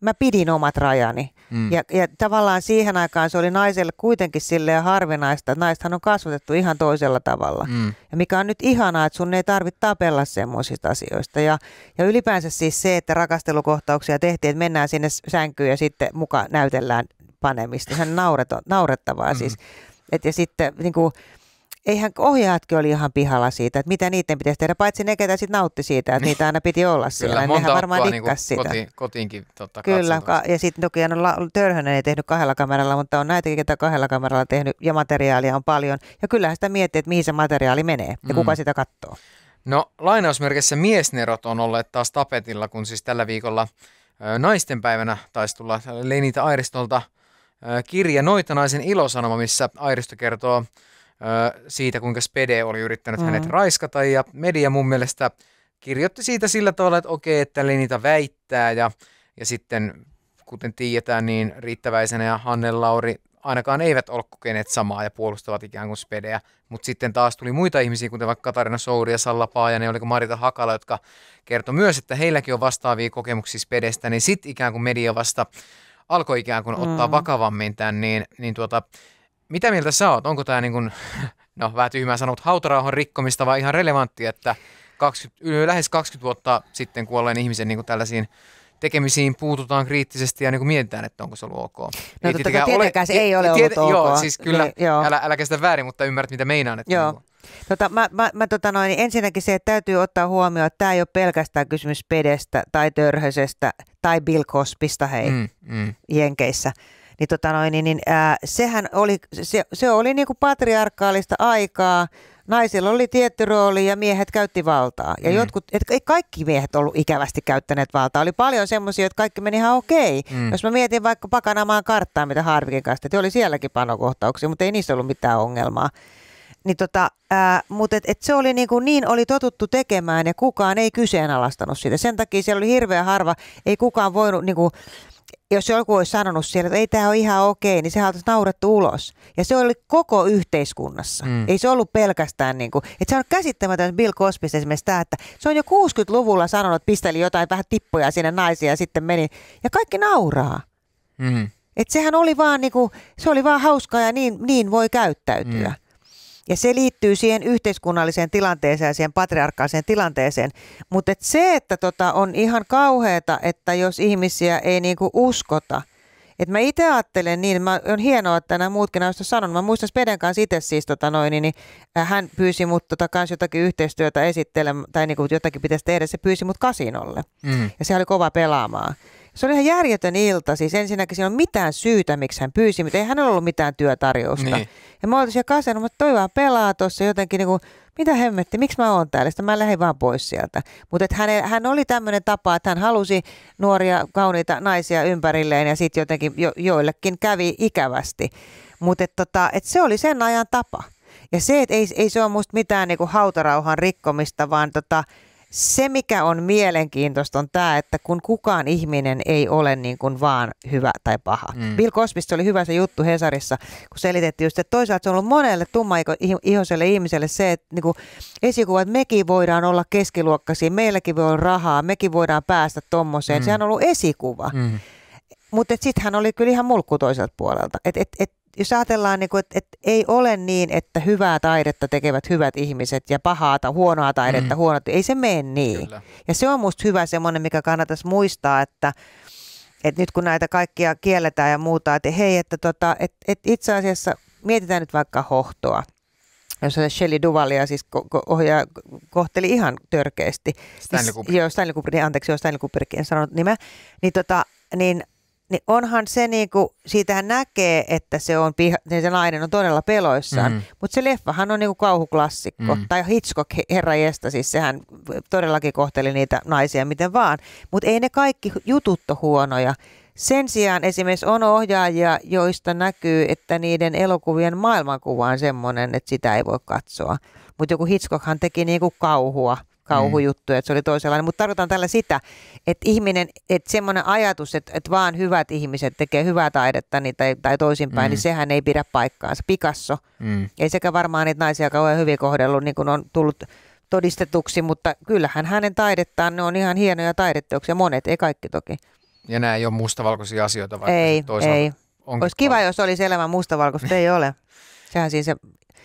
mä pidin omat rajani. Mm. Ja, ja tavallaan siihen aikaan se oli naiselle kuitenkin silleen harvinaista, että naistahan on kasvatettu ihan toisella tavalla. Mm. Ja mikä on nyt ihanaa, että sun ei tarvitse tapella semmoisista asioista. Ja, ja ylipäänsä siis se, että rakastelukohtauksia tehtiin, että mennään sinne sänkyyn ja sitten mukaan näytellään panemista. Se on naurettavaa mm. siis. Et, ja sitten niin kuin, eihän ohjaatkin oli ihan pihalla siitä, että mitä niiden pitäisi tehdä, paitsi ne, ketä sitten nautti siitä, että niitä aina piti olla siellä. Kyllä, monta varmaan dikkas niin sitä. Kotiin, kotiinkin totta Kyllä, ka- ja sitten toki on no, Törhönen ei tehnyt kahdella kameralla, mutta on näitäkin, ketä kahdella kameralla tehnyt, ja materiaalia on paljon. Ja kyllähän sitä miettii, että mihin se materiaali menee, ja mm. kuka sitä katsoo. No lainausmerkissä miesnerot on olleet taas tapetilla, kun siis tällä viikolla naistenpäivänä taisi tulla Lenita Airistolta – kirja Noitanaisen ilosanoma, missä Airisto kertoo siitä, kuinka Spede oli yrittänyt mm. hänet raiskata ja media mun mielestä kirjoitti siitä sillä tavalla, että okei, että Lenita väittää ja, ja sitten kuten tiedetään, niin Riittäväisenä ja Hanne Lauri ainakaan eivät ole kokeneet samaa ja puolustavat ikään kuin spedeä. Mutta sitten taas tuli muita ihmisiä, kuten vaikka Katarina Souri ja Salla Paajanen, oliko Marita Hakala, jotka kertoi myös, että heilläkin on vastaavia kokemuksia spedestä, niin sitten ikään kuin media vasta alkoi ikään kuin ottaa mm. vakavammin tämän, niin, niin tuota, mitä mieltä sä oot? Onko tämä niin kuin, no vähän tyhmää sanot, hautarauhan rikkomista vai ihan relevantti, että 20, lähes 20 vuotta sitten kuolleen ihmisen niin kuin tällaisiin tekemisiin puututaan kriittisesti ja niin kuin mietitään, että onko se ollut ok. No ei totta kai tietenkään se ei ole tiet, ollut tiet, ok. Joo, siis kyllä, niin, joo. Älä, älä kestä väärin, mutta ymmärrät mitä meinaan. Että joo. Niin Tota, mä, mä, mä tota noin, niin ensinnäkin se, että täytyy ottaa huomioon, että tämä ei ole pelkästään kysymys pedestä tai törhösestä – tai Bill Cospista hei mm, mm. Jenkeissä. Niin, tota noin, niin, niin äh, sehän oli, se, se oli niinku patriarkaalista aikaa, naisilla oli tietty rooli ja miehet käytti valtaa. Ja mm. jotkut, et, ei kaikki miehet ollut ikävästi käyttäneet valtaa. Oli paljon semmoisia, että kaikki meni ihan okei. Mm. Jos mä mietin vaikka Pakanamaan karttaa, mitä Harvikin kanssa, että oli sielläkin panokohtauksia, mutta ei niissä ollut mitään ongelmaa. Niin tota, ää, mutta et, et se oli niin, kuin niin oli totuttu tekemään ja kukaan ei kyseenalaistanut sitä. Sen takia siellä oli hirveä harva, ei kukaan voinut niin kuin, jos joku olisi sanonut siellä, että ei tämä ole ihan okei, niin sehän olisi naurettu ulos. Ja se oli koko yhteiskunnassa. Mm. Ei se ollut pelkästään, niin kuin, että se on käsittämätön Bill Cosby esimerkiksi tämä, että se on jo 60-luvulla sanonut, että pisteli jotain vähän tippoja sinne naisia ja sitten meni. Ja kaikki nauraa. Mm. Et sehän oli vaan, niin kuin, se oli vaan hauskaa ja niin, niin voi käyttäytyä. Mm. Ja se liittyy siihen yhteiskunnalliseen tilanteeseen ja siihen patriarkaaliseen tilanteeseen. Mutta et se, että tota, on ihan kauheata, että jos ihmisiä ei niinku uskota – et mä itse ajattelen niin, mä, on hienoa, että nämä muutkin näistä sanon. Mä muistan Speden kanssa itse siis, tota noin, niin, niin äh, hän pyysi mut tota, kanssa jotakin yhteistyötä esittelemään, tai niin kuin jotakin pitäisi tehdä, se pyysi mut kasinolle. Mm. Ja se oli kova pelaamaan. Se oli ihan järjetön ilta. Siis ensinnäkin siinä on mitään syytä, miksi hän pyysi, mutta ei hänellä ollut mitään työtarjousta. Niin. Ja mä olin siellä kasannut, no, että toi vaan pelaa tuossa jotenkin niin kuin, mitä hemmetti, miksi mä oon täällä? Sitten mä lähdin vaan pois sieltä. Mutta hän, hän oli tämmöinen tapa, että hän halusi nuoria, kauniita naisia ympärilleen ja sitten jotenkin jo, joillekin kävi ikävästi. Mutta et tota, et se oli sen ajan tapa. Ja se, että ei, ei se ole musta mitään niinku hautarauhan rikkomista, vaan tota, se, mikä on mielenkiintoista, on tämä, että kun kukaan ihminen ei ole niin kuin vaan hyvä tai paha. Mm. Bill Cosbysta oli hyvä se juttu Hesarissa, kun selitettiin just, että toisaalta se on ollut monelle tummaihoiselle ihmiselle se, että niin esikuva, että mekin voidaan olla keskiluokkaisia, meilläkin voi olla rahaa, mekin voidaan päästä tommoseen. Mm. Sehän on ollut esikuva. Mm. Mutta sitten hän oli kyllä ihan mulkku toiselta puolelta. Et, et, et, jos ajatellaan, niin kuin, että, että ei ole niin, että hyvää taidetta tekevät hyvät ihmiset ja pahaa tai huonoa taidetta mm. huonot, ei se mene niin. Kyllä. Ja se on musta hyvä semmoinen, mikä kannattaisi muistaa, että, että nyt kun näitä kaikkia kielletään ja muuta, että hei, että tota, että että itse asiassa mietitään nyt vaikka hohtoa se Shelley Duvalia siis ko- ko- ohjaa, kohteli ihan törkeästi. Stanley siis Kubrick. Joo, Stanley Kubrick, niin anteeksi, joo, Stanley Kubrick, en sanonut nimeä. Niin, tota, niin niin onhan se kuin, niinku, siitähän näkee, että se, on piha, niin se nainen on todella peloissaan. Mm. Mm-hmm. Mutta se leffahan on niin kuin kauhuklassikko. Mm. Tai Hitchcock, herra jesta, siis sehän todellakin kohteli niitä naisia miten vaan. Mutta ei ne kaikki jutut ole huonoja. Sen sijaan esimerkiksi on ohjaajia, joista näkyy, että niiden elokuvien maailmankuva on semmoinen, että sitä ei voi katsoa. Mutta joku Hitchcockhan teki niinku kauhua – kauhujuttuja, että se oli toisenlainen. Mutta tarkoitan tällä sitä, että ihminen, että semmoinen ajatus, että, että vaan hyvät ihmiset tekee hyvää taidetta niin, tai, tai toisinpäin, niin mm. niin sehän ei pidä paikkaansa. Picasso mm. ei sekä varmaan niitä naisia kauhean hyvin kohdellut, niin kuin on tullut todistetuksi, mutta kyllähän hänen taidettaan, ne on ihan hienoja taideteoksia, monet, ei kaikki toki. Ja nämä ei ole mustavalkoisia asioita, vaikka ei, toisaalta ei. Olisi kiva, jos olisi elämä mustavalkoista, ei ole. Sehän siinä se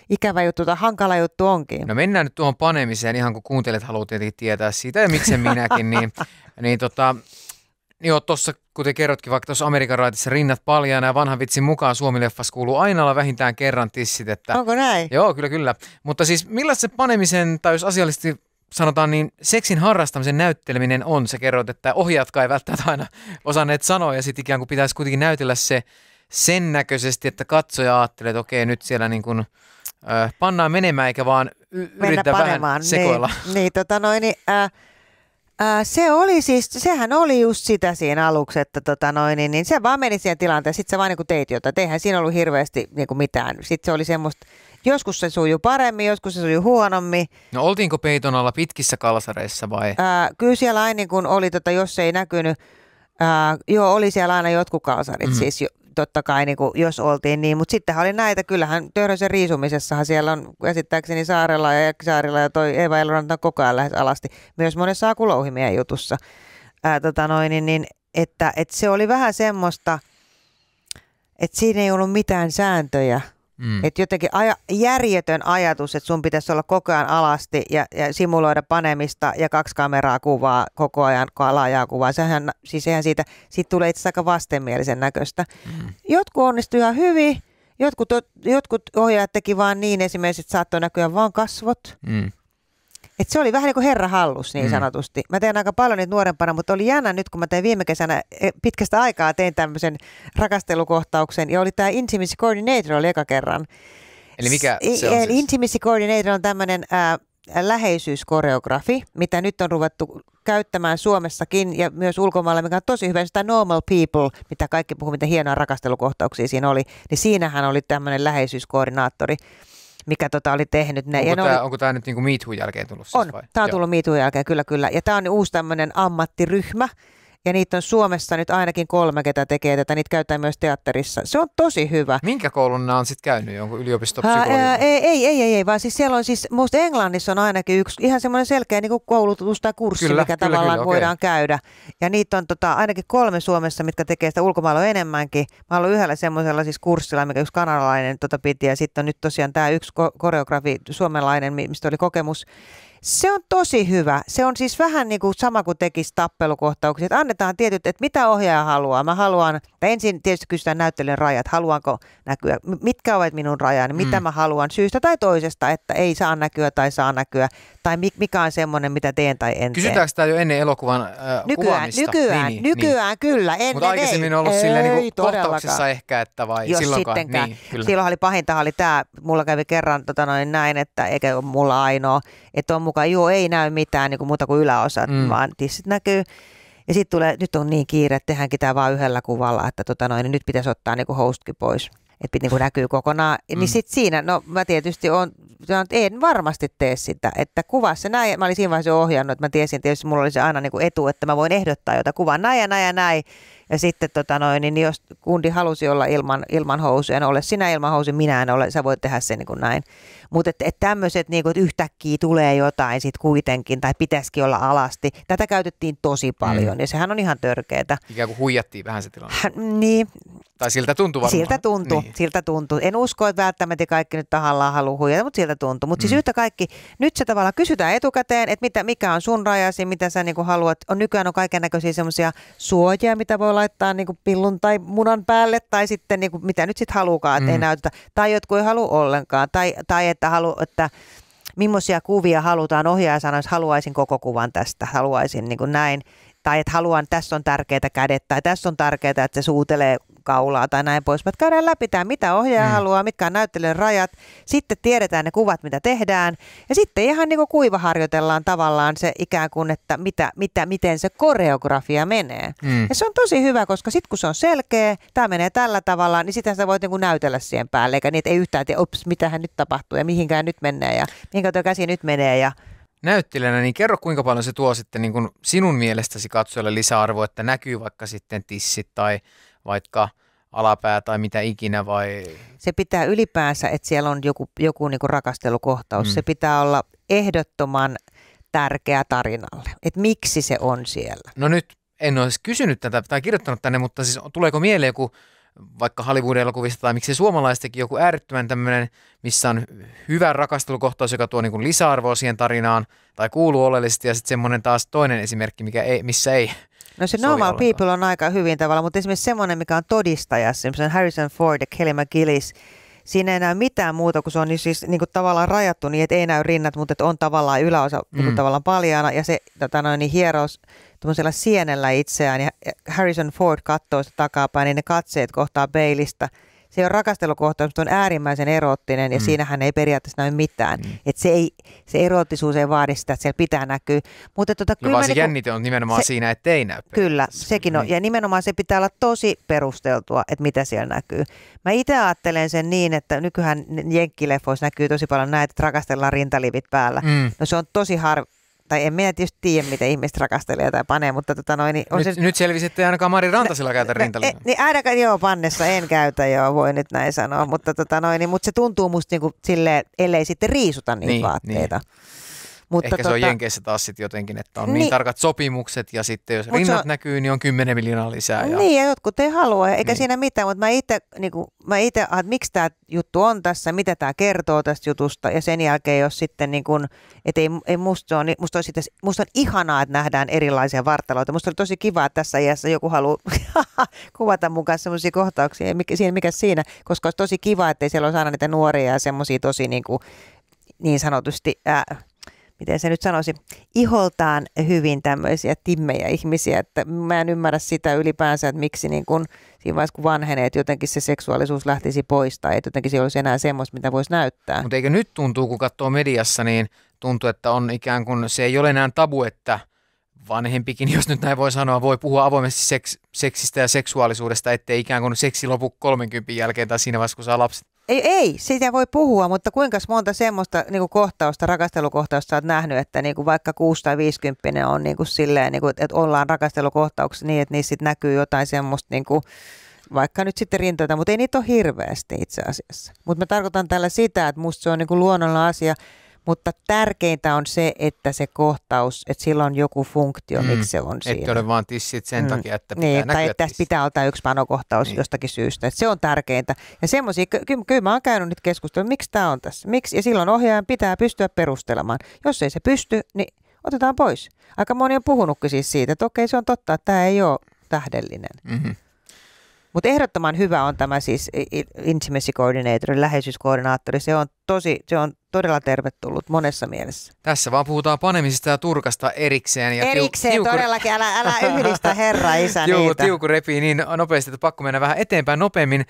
ikävä juttu tai hankala juttu onkin. No mennään nyt tuohon panemiseen ihan kun kuuntelijat haluaa tietenkin tietää siitä, ja miksen minäkin, niin, niin tota, Joo, tuossa, kuten kerrotkin, vaikka tuossa Amerikan raitissa rinnat paljaana ja vanhan vitsin mukaan Suomi-leffassa kuuluu aina olla vähintään kerran tissit. Että... Onko näin? Joo, kyllä, kyllä. Mutta siis millaista se panemisen, tai jos asiallisesti sanotaan niin, seksin harrastamisen näytteleminen on? Se kerrot, että ohjaatkaan ei välttämättä aina osanneet sanoa, ja sitten ikään kuin pitäisi kuitenkin näytellä se sen näköisesti, että katsoja ajattelee, että okei, nyt siellä niin kuin – äh, pannaan menemään eikä vaan yrittää yritä vähän niin, sekoilla. Niin, niin, tota noin, niin äh, Äh, se oli siis, sehän oli just sitä siinä aluksi, että tota noin, niin, niin se vaan meni siihen tilanteeseen, sitten se vaan niin kuin teit jotain, eihän siinä ollut hirveästi niin kuin mitään. Sitten se oli semmoista, joskus se sujuu paremmin, joskus se sujuu huonommin. No oltiinko peiton alla pitkissä kalsareissa vai? Ää, äh, kyllä siellä aina niin kun oli, tota, jos ei näkynyt, ää, äh, joo oli siellä aina jotkut kalsarit mm. siis, jo, totta kai, niin kuin, jos oltiin niin, mutta sittenhän oli näitä, kyllähän Töyrösen riisumisessahan siellä on käsittääkseni Saarella ja Saarilla ja toi eva Eloranta koko ajan lähes alasti, myös monessa akulouhimien jutussa, Ää, tota noin, niin, niin, että, että se oli vähän semmoista, että siinä ei ollut mitään sääntöjä – Mm. Että jotenkin aja, järjetön ajatus, että sun pitäisi olla koko ajan alasti ja, ja simuloida panemista ja kaksi kameraa kuvaa koko ajan, alaajaa kuvaa. Sehän, siis sehän siitä, siitä tulee itse aika vastenmielisen näköistä. Mm. Jotkut onnistuu ihan hyvin, jotkut, jotkut ohjaajat teki vaan niin esimerkiksi, että saattoi näkyä vaan kasvot. Mm. Et se oli vähän niin kuin herra hallus niin mm. Mä tein aika paljon niitä nuorempana, mutta oli jännä nyt, kun mä tein viime kesänä e, pitkästä aikaa tein tämmöisen rakastelukohtauksen ja oli tämä Intimacy Coordinator oli eka kerran. Eli mikä e, se on e, siis? Intimacy Coordinator on tämmöinen läheisyyskoreografi, mitä nyt on ruvettu käyttämään Suomessakin ja myös ulkomailla, mikä on tosi hyvä. Sitä Normal People, mitä kaikki puhuu, mitä hienoa rakastelukohtauksia siinä oli, niin siinähän oli tämmöinen läheisyyskoordinaattori mikä tota oli tehnyt ne. Onko, ja tämä, ne oli... onko tämä nyt niin kuin MeToo jälkeen tullut siis On, vai? tämä on tullut MeToo jälkeen, kyllä kyllä. Ja tämä on uusi tämmöinen ammattiryhmä, ja niitä on Suomessa nyt ainakin kolme, ketä tekee tätä. Niitä käytetään myös teatterissa. Se on tosi hyvä. Minkä koulun nämä on sitten käynyt? Onko ää, Ei, ei, ei, ei, ei, vaan siis siellä on siis, muista Englannissa on ainakin yksi ihan semmoinen selkeä niin koulutus tai kurssi, kyllä, mikä kyllä, tavallaan kyllä, voidaan okay. käydä. Ja niitä on tota, ainakin kolme Suomessa, mitkä tekee sitä ulkomailla enemmänkin. Mä olen yhdellä semmoisella siis kurssilla, mikä yksi kanalainen tota piti, ja sitten on nyt tosiaan tämä yksi koreografi suomalainen, mistä oli kokemus. Se on tosi hyvä. Se on siis vähän niin kuin sama kuin tekisi tappelukohtauksia. Että annetaan tietyt, että mitä ohjaaja haluaa. Mä haluan, tai ensin tietysti kysytään näyttelijän rajat, haluanko näkyä, mitkä ovat minun rajani, mm. mitä mä haluan syystä tai toisesta, että ei saa näkyä tai saa näkyä, tai mikä on semmoinen, mitä teen tai en Kysytäänkö tämä jo ennen elokuvan äh, nykyään, kuvaamista? Niin, nykyään, niin, niin, nykyään niin. kyllä, En, Mutta aikaisemmin ei. ollut silleen niin kohtauksessa ehkä, että vai Jos silloinkaan. Niin, kyllä. Silloin oli pahinta oli tämä, mulla kävi kerran tota noin, näin, että eikä ole mulla ainoa, että on mukaan, joo ei näy mitään niin kuin muuta kuin yläosa, mm. vaan tissit näkyy. Ja sitten tulee, nyt on niin kiire, että tehdäänkin tämä vain yhdellä kuvalla, että tota noin, niin nyt pitäisi ottaa niin kuin hostkin pois että niin näkyy kokonaan. Niin mm. Niin sitten siinä, no mä tietysti on, en varmasti tee sitä, että kuvassa näin, mä olin siinä vaiheessa jo ohjannut, että mä tiesin että tietysti, mulla oli se aina niin kuin etu, että mä voin ehdottaa jotain kuvaa näin ja näin ja näin. Ja sitten tota noin, niin jos kundi halusi olla ilman, ilman housuja, no ole sinä ilman housuja, minä en ole, sä voit tehdä sen niin kuin näin. Mutta että et tämmöiset niin kuin, yhtäkkiä tulee jotain sitten kuitenkin, tai pitäisikin olla alasti. Tätä käytettiin tosi paljon, mm. ja sehän on ihan törkeetä. Ikään kuin huijattiin vähän se tilanne. niin. Tai siltä tuntuu varmaan. Siltä tuntuu, niin. siltä tuntuu. En usko, että välttämättä kaikki nyt tahallaan haluaa huijata, mutta siltä tuntuu. Mutta siis mm. siis yhtä kaikki, nyt se tavallaan kysytään etukäteen, että mitä, mikä on sun rajasi, mitä sä niin kuin haluat. On, nykyään on kaiken näköisiä semmoisia suojia, mitä voi laittaa niin kuin pillun tai munan päälle tai sitten niin kuin mitä nyt sitten halukaan, että mm. ei näytetä. Tai jotkut ei halua ollenkaan. Tai, tai että, halu, että millaisia kuvia halutaan. Ohjaaja sanoisi, haluaisin koko kuvan tästä, haluaisin niin kuin näin tai että haluan, tässä on tärkeää kädet, tai tässä on tärkeää, että se suutelee kaulaa tai näin pois. mutta käydään läpi tämä, mitä ohjaaja mm. haluaa, mitkä on näyttelijän rajat. Sitten tiedetään ne kuvat, mitä tehdään. Ja sitten ihan niin kuin kuiva harjoitellaan tavallaan se ikään kuin, että mitä, mitä, miten se koreografia menee. Mm. Ja se on tosi hyvä, koska sitten kun se on selkeä, tämä menee tällä tavalla, niin sitten sitä voit niin kuin näytellä siihen päälle. Eikä niin, että ei yhtään tiedä, ops, mitähän nyt tapahtuu ja mihinkään nyt mennään ja mihinkä tuo käsi nyt menee ja näyttelijänä, niin kerro kuinka paljon se tuo sitten niin kuin sinun mielestäsi katsojalle lisäarvoa, että näkyy vaikka sitten tissit tai vaikka alapää tai mitä ikinä vai? Se pitää ylipäänsä, että siellä on joku, joku niin kuin rakastelukohtaus. Mm. Se pitää olla ehdottoman tärkeä tarinalle, että miksi se on siellä. No nyt en olisi kysynyt tätä tai kirjoittanut tänne, mutta siis tuleeko mieleen joku vaikka Hollywood-elokuvista tai miksi suomalaistakin joku äärettömän tämmöinen, missä on hyvä rakastelukohtaus, joka tuo niin lisäarvoa siihen tarinaan tai kuuluu oleellisesti ja sitten semmoinen taas toinen esimerkki, mikä ei, missä ei No se Normal ollenkaan. People on aika hyvin tavalla, mutta esimerkiksi semmoinen, mikä on todistaja, semmoisen Harrison Ford ja Kelly McGillis, siinä ei näy mitään muuta, kun se on niin siis niin kuin tavallaan rajattu niin, että ei näy rinnat, mutta että on tavallaan yläosa niinku mm. niin kuin tavallaan paljaana ja se tota noin, niin hieros, tuollaisella sienellä itseään ja Harrison Ford katsoo sitä takapäin, niin ne katseet kohtaa peilistä. Se on rakastelukohtaus, mutta on äärimmäisen erottinen ja mm. siinähän ei periaatteessa näy mitään. Mm. Et se, ei, se erottisuus ei vaadi sitä, että siellä pitää näkyä. Mutta tota, no, kyllä vaan se niin, jännite on nimenomaan se, siinä, että ei näy. Kyllä, sekin niin. on. Mm. Ja nimenomaan se pitää olla tosi perusteltua, että mitä siellä näkyy. Mä itse ajattelen sen niin, että nykyään jenkkileffoissa näkyy tosi paljon näitä, että rakastellaan rintalivit päällä. Mm. No se on tosi har, tai en minä tietysti tiedä, mitä ihmiset rakastelee tai panee, mutta tota noin, niin on nyt, se... nyt selvisi, että ainakaan Mari Rantasilla käytä rintalinaa. E- niin ainakaan, joo, pannessa en käytä, joo, voi nyt näin sanoa, mutta tota noin, niin, mutta se tuntuu musta niin kuin silleen, ellei sitten riisuta niitä niin, niin. vaatteita. Niin. Mutta Ehkä tota... se on tota- Jenkeissä taas sitten jotenkin, että on niin, niin tarkat sopimukset ja sitten jos rinnat on... näkyy, niin on 10 miljoonaa lisää. Ja... Niin ja jotkut ei halua, eikä niin. siinä mitään, mutta mä itse, niin kuin, mä itse ah, että miksi tämä juttu on tässä, mitä tämä kertoo tästä jutusta ja sen jälkeen jos sitten niin kuin, että ei, ei musta, on, musta, on sitten, musta on ihanaa, että nähdään erilaisia vartaloita. Musta oli tosi kiva, että tässä iässä joku haluaa kuvata mun kanssa sellaisia kohtauksia, siinä mikä siinä, koska olisi tosi kiva, että siellä olisi aina niitä nuoria ja semmoisia tosi niin kuin, niin sanotusti ää, miten se nyt sanoisi, iholtaan hyvin tämmöisiä timmejä ihmisiä, että mä en ymmärrä sitä ylipäänsä, että miksi niin kun siinä vaiheessa kun vanhenee, että jotenkin se seksuaalisuus lähtisi pois tai että jotenkin se olisi enää semmoista, mitä voisi näyttää. Mutta eikö nyt tuntuu, kun katsoo mediassa, niin tuntuu, että on ikään kuin, se ei ole enää tabu, että vanhempikin, jos nyt näin voi sanoa, voi puhua avoimesti seks, seksistä ja seksuaalisuudesta, ettei ikään kuin seksi lopu 30 jälkeen tai siinä vaiheessa, kun saa lapset. Ei, ei, siitä voi puhua, mutta kuinka monta semmoista niin kuin kohtausta, rakastelukohtausta olet nähnyt, että niin kuin vaikka 6 tai 50 on niin kuin silleen, niin kuin, että ollaan rakastelukohtauksessa niin, että niissä sit näkyy jotain semmoista niin kuin, vaikka nyt sitten rintoita, mutta ei niitä ole hirveästi itse asiassa. Mutta mä tarkoitan tällä sitä, että musta se on niin kuin luonnollinen asia, mutta tärkeintä on se, että se kohtaus, että sillä on joku funktio, mm. miksi se on siinä. Että ole vaan tissit sen mm. takia, että niin, pitää niin, Tai että tässä pitää olla yksi panokohtaus niin. jostakin syystä. Että se on tärkeintä. Ja semmoisia, kyllä, kyllä mä oon käynyt nyt keskustelua, miksi tämä on tässä. Miksi? Ja silloin ohjaajan pitää pystyä perustelemaan. Jos ei se pysty, niin otetaan pois. Aika moni on puhunutkin siis siitä, että okei se on totta, että tämä ei ole tähdellinen. Mm-hmm. Mutta ehdottoman hyvä on tämä siis intimacy coordinator, läheisyyskoordinaattori. Se on tosi, se on todella tervetullut monessa mielessä. Tässä vaan puhutaan panemisesta ja turkasta erikseen. Ja erikseen, tiu- tiuku... todellakin. Älä, älä yhdistä herra, isä Joo, niitä. tiuku repii niin nopeasti, että pakko mennä vähän eteenpäin nopeammin.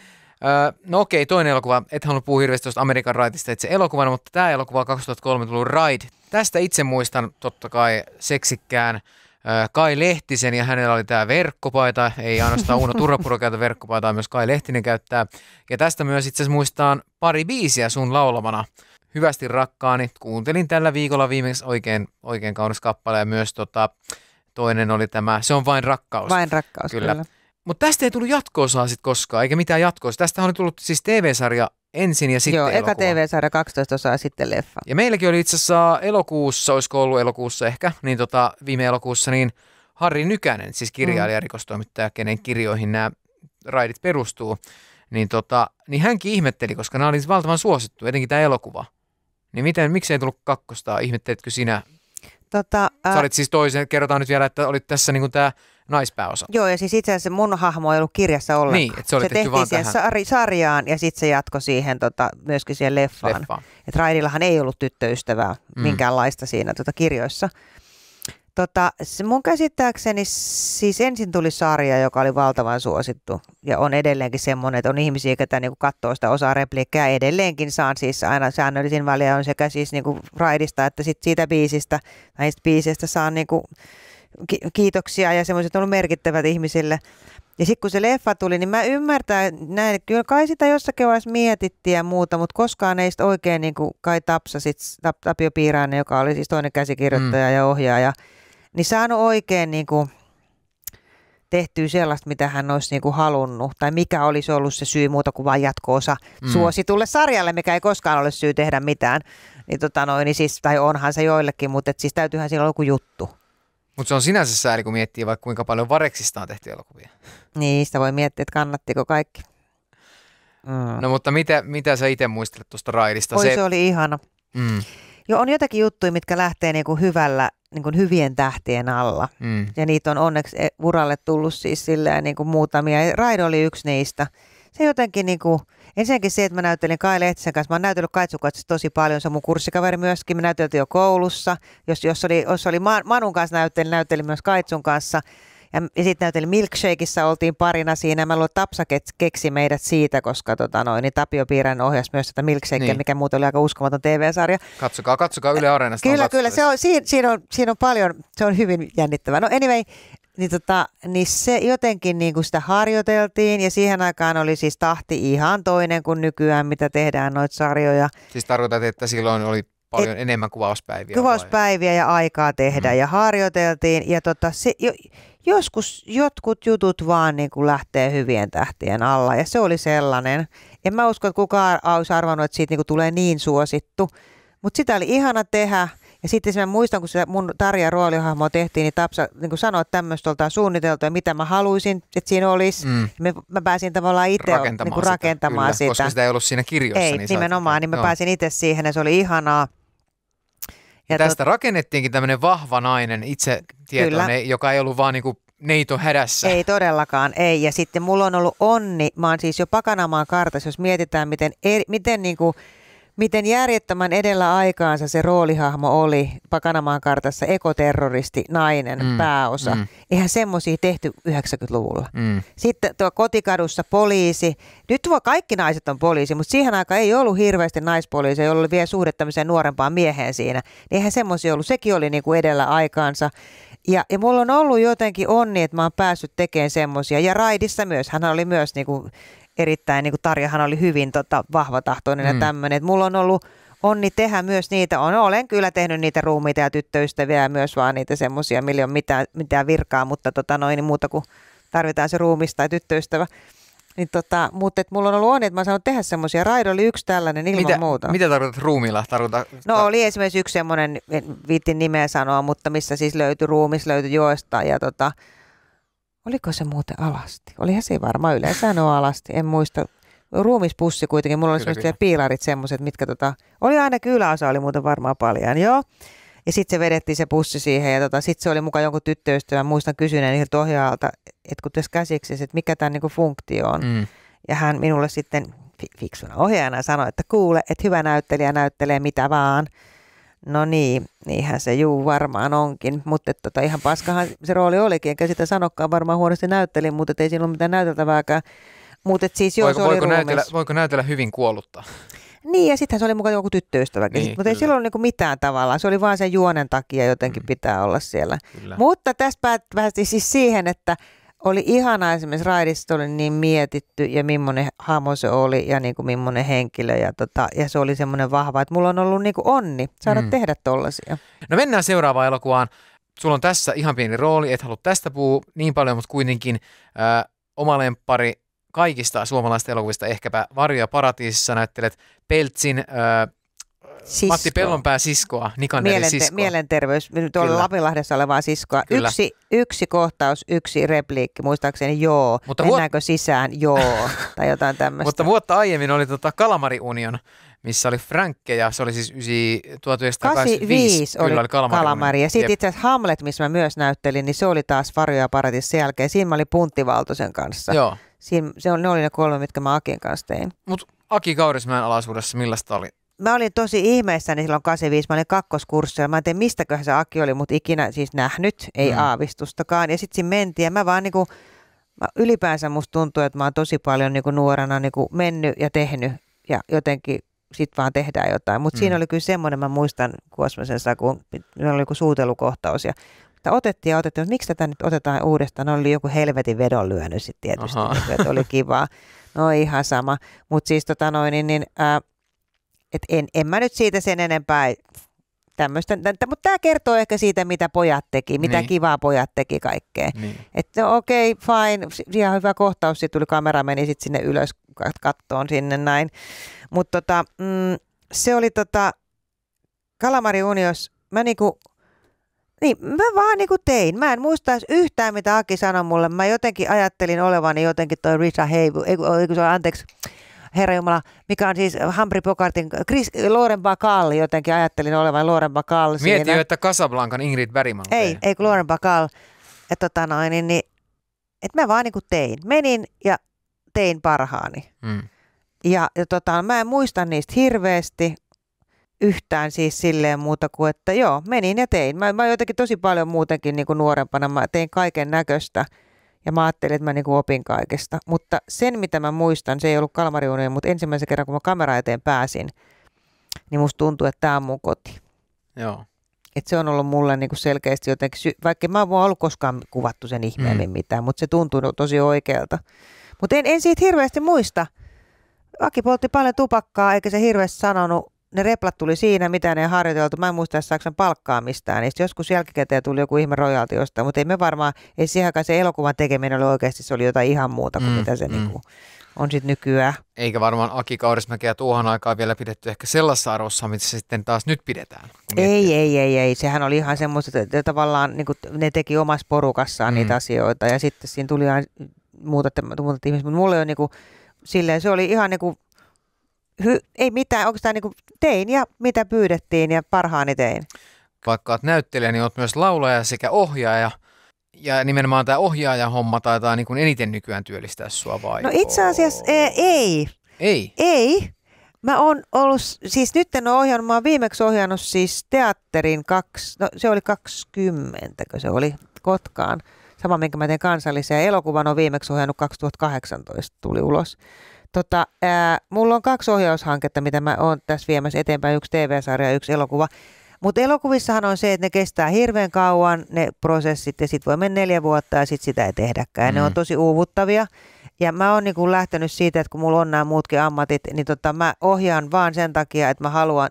no okei, toinen elokuva. Et halunnut puhua hirveästi tuosta Amerikan raitista itse elokuvana, mutta tämä elokuva 2003 tullut Ride. Tästä itse muistan totta kai seksikkään Kai Lehtisen ja hänellä oli tämä verkkopaita, ei ainoastaan Uno Turhapuro käytä verkkopaitaa, myös Kai Lehtinen käyttää. Ja tästä myös itse asiassa muistaan pari biisiä sun laulamana. Hyvästi rakkaani, kuuntelin tällä viikolla viimeksi oikein, oikein kaunis kappale ja myös tota, toinen oli tämä Se on vain rakkaus. Vain rakkaus, kyllä. kyllä. Mutta tästä ei tullut jatkoosaa sitten koskaan, eikä mitään jatkoa. Tästä on tullut siis TV-sarja ensin ja sitten Joo, elokuva. eka TV-sarja 12 osaa sitten leffa. Ja meilläkin oli itse asiassa elokuussa, olisiko ollut elokuussa ehkä, niin tota, viime elokuussa, niin Harri Nykänen, siis kirjailija, mm. rikostoimittaja, kenen kirjoihin nämä raidit perustuu, niin, tota, niin hänkin ihmetteli, koska nämä olivat valtavan suosittu, etenkin tämä elokuva. Niin miten, miksi ei tullut kakkosta? Ihmetteletkö sinä Tota, ää... Sä olit siis toisen, kerrotaan nyt vielä, että olit tässä niin tämä naispääosa. Joo, ja siis itse asiassa mun hahmo ei ollut kirjassa ollenkaan. Niin, että se oli se tehty vaan tähän. sarjaan ja sitten se jatko siihen tota, myöskin siihen leffaan. Leffa. Et Raidillahan ei ollut tyttöystävää mm. minkäänlaista siinä tota, kirjoissa. Tota, mun käsittääkseni siis ensin tuli sarja, joka oli valtavan suosittu ja on edelleenkin semmoinen, että on ihmisiä, jotka niinku katsoo sitä osaa repliikkää. Edelleenkin saan siis aina säännöllisin väliä on sekä siis niinku raidista että sit siitä biisistä, näistä biisistä saan niinku kiitoksia ja semmoiset on ollut merkittävät ihmisille. Ja sitten kun se leffa tuli, niin mä ymmärtän näin, kyllä kai sitä jossakin vaiheessa mietittiin ja muuta, mutta koskaan ei oikein niin kuin kai Tapsa, sit, Tapio Piirainen, joka oli siis toinen käsikirjoittaja mm. ja ohjaaja, niin saanut oikein niin kuin tehtyä sellaista, mitä hän olisi niin kuin halunnut, tai mikä olisi ollut se syy muuta kuin vain jatkoosa mm. suositulle sarjalle, mikä ei koskaan ole syy tehdä mitään. Niin tota noin, niin siis, tai onhan se joillekin, mutta et siis täytyyhän siellä olla joku juttu. Mutta se on sinänsä sääli, kun miettii vaikka kuinka paljon Vareksista on tehty elokuvia. Niin, sitä voi miettiä, että kannattiko kaikki. Mm. No mutta mitä, mitä sä itse muistelet tuosta raidista? Oi, se... se oli ihana. Mm. Joo, on jotakin juttuja, mitkä lähtee niinku hyvällä niin kuin hyvien tähtien alla. Mm. Ja niitä on onneksi e, uralle tullut siis silleen niin kuin muutamia. Raido oli yksi niistä. Se jotenkin niin kuin, ensinnäkin se, että mä näyttelin Kai Lehtisen kanssa. Mä oon näytellyt Kaitsukatsossa tosi paljon. Se on mun kurssikaveri myöskin. Me näyteltiin jo koulussa. Jos, jos oli, jos oli Manun kanssa näyttelin, näyttelin myös Kaitsun kanssa. Ja, ja sitten näytin Milkshakeissa, oltiin parina siinä. Mä luulen, Tapsa keksi meidät siitä, koska tota noin, niin Tapio Piirän ohjasi myös tätä Milkshakea, niin. mikä muuten oli aika uskomaton TV-sarja. Katsokaa, katsokaa Yle Areenasta. Kyllä, kyllä. Se on, siinä, siinä, on, siinä on paljon, se on hyvin jännittävää. No anyway, niin, tota, niin se jotenkin niin kuin sitä harjoiteltiin ja siihen aikaan oli siis tahti ihan toinen kuin nykyään, mitä tehdään noita sarjoja. Siis tarkoitat, että silloin oli paljon Et, enemmän kuvauspäiviä? Kuvauspäiviä vai? ja aikaa tehdä mm. ja harjoiteltiin ja tota, se, jo, joskus jotkut jutut vaan niin kuin lähtee hyvien tähtien alla ja se oli sellainen. En mä usko, että kukaan olisi arvannut, että siitä niin kuin tulee niin suosittu, mutta sitä oli ihana tehdä. Ja sitten mä muistan, kun se mun Tarja roolihahmo tehtiin, niin Tapsa niin kuin sanoi, että tämmöistä oltaan suunniteltu ja mitä mä haluaisin, että siinä olisi. Mm. Mä, pääsin tavallaan itse rakentamaan, niin kuin rakentamaan sitä, kyllä, sitä. Koska sitä ei ollut siinä kirjoissa. Ei, niin nimenomaan, niin mä no. pääsin itse siihen ja se oli ihanaa. Ja Tästä tot... rakennettiinkin tämmöinen vahva nainen itse tietoinen, Kyllä. joka ei ollut vaan niin kuin neito hädässä. Ei todellakaan, ei. Ja sitten mulla on ollut onni, mä oon siis jo Pakanamaan kartassa, jos mietitään, miten, eri, miten niin kuin miten järjettömän edellä aikaansa se roolihahmo oli Pakanamaan kartassa ekoterroristi, nainen, mm. pääosa. Mm. Eihän semmoisia tehty 90-luvulla. Mm. Sitten tuo kotikadussa poliisi. Nyt tuo kaikki naiset on poliisi, mutta siihen aikaan ei ollut hirveästi naispoliisi, jolla oli vielä suhde tämmöiseen nuorempaan mieheen siinä. Eihän semmoisia ollut. Sekin oli niinku edellä aikaansa. Ja, ja mulla on ollut jotenkin onni, että mä oon päässyt tekemään semmoisia. Ja Raidissa myös. Hän oli myös niinku erittäin, niin kuin Tarjahan oli hyvin tota, vahvatahtoinen mm. ja tämmöinen. Mulla on ollut onni tehdä myös niitä. On, olen kyllä tehnyt niitä ruumiita ja tyttöystäviä ja myös vaan niitä semmoisia, millä ei ole mitään, mitään virkaa, mutta tota noin, niin muuta kuin tarvitaan se ruumis tai tyttöystävä. Niin tota, mutta et mulla on ollut onni, että mä saanut tehdä semmoisia. Raido oli yksi tällainen ilman mitä, muuta. Mitä tarkoitat ruumilla? Tarkoita, no oli esimerkiksi yksi semmoinen, en viitin nimeä sanoa, mutta missä siis löytyi ruumis, löytyi joesta ja tota, Oliko se muuten alasti? Olihan se varmaan yleensä on alasti, en muista. Ruumispussi kuitenkin, mulla oli semmoisia piilarit semmoiset, mitkä tota, oli aina kyläosa, oli muuten varmaan paljon, joo. Ja sitten se vedettiin se pussi siihen ja tota, sitten se oli mukaan jonkun tyttöystävän, muistan kysyneen niiltä ohjaajalta, että kun tässä käsiksi, että mikä tämä niinku funktio on. Mm. Ja hän minulle sitten fiksuna ohjaajana sanoi, että kuule, että hyvä näyttelijä näyttelee mitä vaan. No niin, niinhän se juu varmaan onkin, mutta tota, ihan paskahan se rooli olikin, enkä sitä sanokkaan varmaan huonosti näyttelin, mutta ei siinä ole mitään näyteltävääkään. Mutta siis joo, voiko, se oli voiko ruumis. näytellä, voiko näytellä hyvin kuollutta? Niin, ja sittenhän se oli mukaan joku tyttöystäväkin. Niin, mutta ei silloin niinku mitään tavalla. Se oli vaan sen juonen takia jotenkin mm. pitää olla siellä. Kyllä. Mutta tästä päästiin siis siihen, että oli ihana esimerkiksi raidista oli niin mietitty ja millainen hamo se oli ja niin kuin millainen henkilö ja, tota, ja se oli semmoinen vahva, että mulla on ollut niin kuin onni saada mm. tehdä tollaisia. No mennään seuraavaan elokuvaan. Sulla on tässä ihan pieni rooli, et halua tästä puhua niin paljon, mutta kuitenkin äh, oma lempari kaikista suomalaisista elokuvista ehkäpä Varjo ja paratiisissa näyttelet Peltsin äh, sisko. Matti Pellonpää siskoa, Nikan Mielente- siskoa. Mielenterveys, nyt on Lapinlahdessa olevaa siskoa. Kyllä. Yksi, yksi kohtaus, yksi repliikki, muistaakseni joo. Mutta Mennäänkö vuot... sisään, joo, tai jotain tämmöistä. Mutta vuotta aiemmin oli tota Kalamari Union, missä oli Frankke ja se oli siis 1985, oli kyllä oli Kalamari. Kalamari. Ja sitten itse asiassa Hamlet, missä mä myös näyttelin, niin se oli taas Varjo ja Paratis sen jälkeen. Siinä mä olin Punttivaltosen kanssa. Joo. Siinä, se on, ne oli ne kolme, mitkä mä Akin kanssa tein. Mutta Aki Kaurismäen alaisuudessa millaista oli mä olin tosi ihmeissäni silloin 85, mä olin kakkoskurssilla. Mä en tiedä, mistäköhän se Aki oli mut ikinä siis nähnyt, ei mm. aavistustakaan. Ja sitten siinä mentiin ja mä vaan niinku, mä ylipäänsä musta tuntuu, että mä oon tosi paljon niinku nuorena niinku mennyt ja tehnyt ja jotenkin sit vaan tehdään jotain. Mutta mm. siinä oli kyllä semmoinen, mä muistan Kuosmasen kun se oli joku suutelukohtaus ja että otettiin ja otettiin, mutta miksi tätä nyt otetaan uudestaan? Ne oli joku helvetin lyönyt sitten tietysti, niin että oli kivaa. No ihan sama. Mutta siis tota noin, niin, niin ää, et en, en mä nyt siitä sen enempää tämmöistä, mutta tämä kertoo ehkä siitä, mitä pojat teki, mitä niin. kivaa pojat teki kaikkea. Niin. Että no, okei, okay, fine, ihan hyvä kohtaus, sitten tuli kamera, meni sitten sinne ylös kattoon sinne näin. Mutta tota, mm, se oli tota, Kalamari Unios, mä niinku, niin, mä vaan niinku tein. Mä en muista yhtään, mitä Aki sanoi mulle. Mä jotenkin ajattelin olevani jotenkin toi Risa Heivu, ei, ei, anteeksi, Herra Jumala, mikä on siis Humphrey Bogartin, Chris, Loren Bacall jotenkin ajattelin olevan Loren Bacall. Mietin jo, että Casablancan Ingrid Bergman. Ei, ei kun Loren Bacall. Että tota noin, niin, niin, et mä vaan niin kuin tein. Menin ja tein parhaani. Mm. Ja, ja tota, mä en muista niistä hirveästi, yhtään siis silleen muuta kuin, että joo, menin ja tein. Mä, mä jotenkin tosi paljon muutenkin niin kuin nuorempana, mä tein kaiken näköistä. Ja mä ajattelin, että mä niin kuin opin kaikesta. Mutta sen, mitä mä muistan, se ei ollut Kalmariunien, mutta ensimmäisen kerran, kun mä kamera eteen pääsin, niin musta tuntuu, että tämä on mun koti. Joo. Et se on ollut mulle niin kuin selkeästi jotenkin, sy- vaikka mä en voi ollut koskaan kuvattu sen ihmeemmin mm. mitään, mutta se tuntuu no-, tosi oikealta. Mutta en, en siitä hirveästi muista. Aki poltti paljon tupakkaa, eikä se hirveästi sanonut ne replat tuli siinä, mitä ne harjoiteltu. Mä en muista Saksan palkkaa mistään. Ja joskus jälkikäteen tuli joku ihme rojalti jostain, mutta ei me varmaan, ei siihen aikaan se elokuvan tekeminen oli oikeasti, se oli jotain ihan muuta kuin mm, mitä se mm. niinku on sitten nykyään. Eikä varmaan Aki Kaurismäkeä tuohon aikaan vielä pidetty ehkä sellaisessa arvossa, mitä se sitten taas nyt pidetään. Ei, ei, ei, ei. Sehän oli ihan semmoista, että tavallaan niin kuin ne teki omassa porukassaan mm. niitä asioita ja sitten siinä tuli ihan muutat, muutat ihmiset, Mutta mulle on niin kuin, silleen, se oli ihan niin kuin hy, ei mitään, onko tämä niin tein ja mitä pyydettiin ja parhaani tein? Vaikka olet näyttelijä, niin olet myös laulaja sekä ohjaaja. Ja nimenomaan tämä ohjaaja-homma taitaa niin kuin eniten nykyään työllistää sua vai? No itse asiassa ää, e, ei. Ei? Ei. Mä oon ollut, siis nyt en ole ohjannut, mä oon viimeksi ohjannut siis teatterin kaksi, no se oli 20, kun se oli Kotkaan. Sama, minkä mä teen kansalliseen Elokuvan on viimeksi ohjannut 2018, tuli ulos. Tota, ää, mulla on kaksi ohjaushanketta, mitä mä oon tässä viemässä eteenpäin, yksi TV-sarja ja yksi elokuva. Mutta elokuvissahan on se, että ne kestää hirveän kauan ne prosessit ja sitten voi mennä neljä vuotta ja sitten sitä ei tehdäkään. Mm. Ne on mm. tosi uuvuttavia. Ja mä oon niinku lähtenyt siitä, että kun mulla on nämä muutkin ammatit, niin tota, mä ohjaan vaan sen takia, että mä haluan,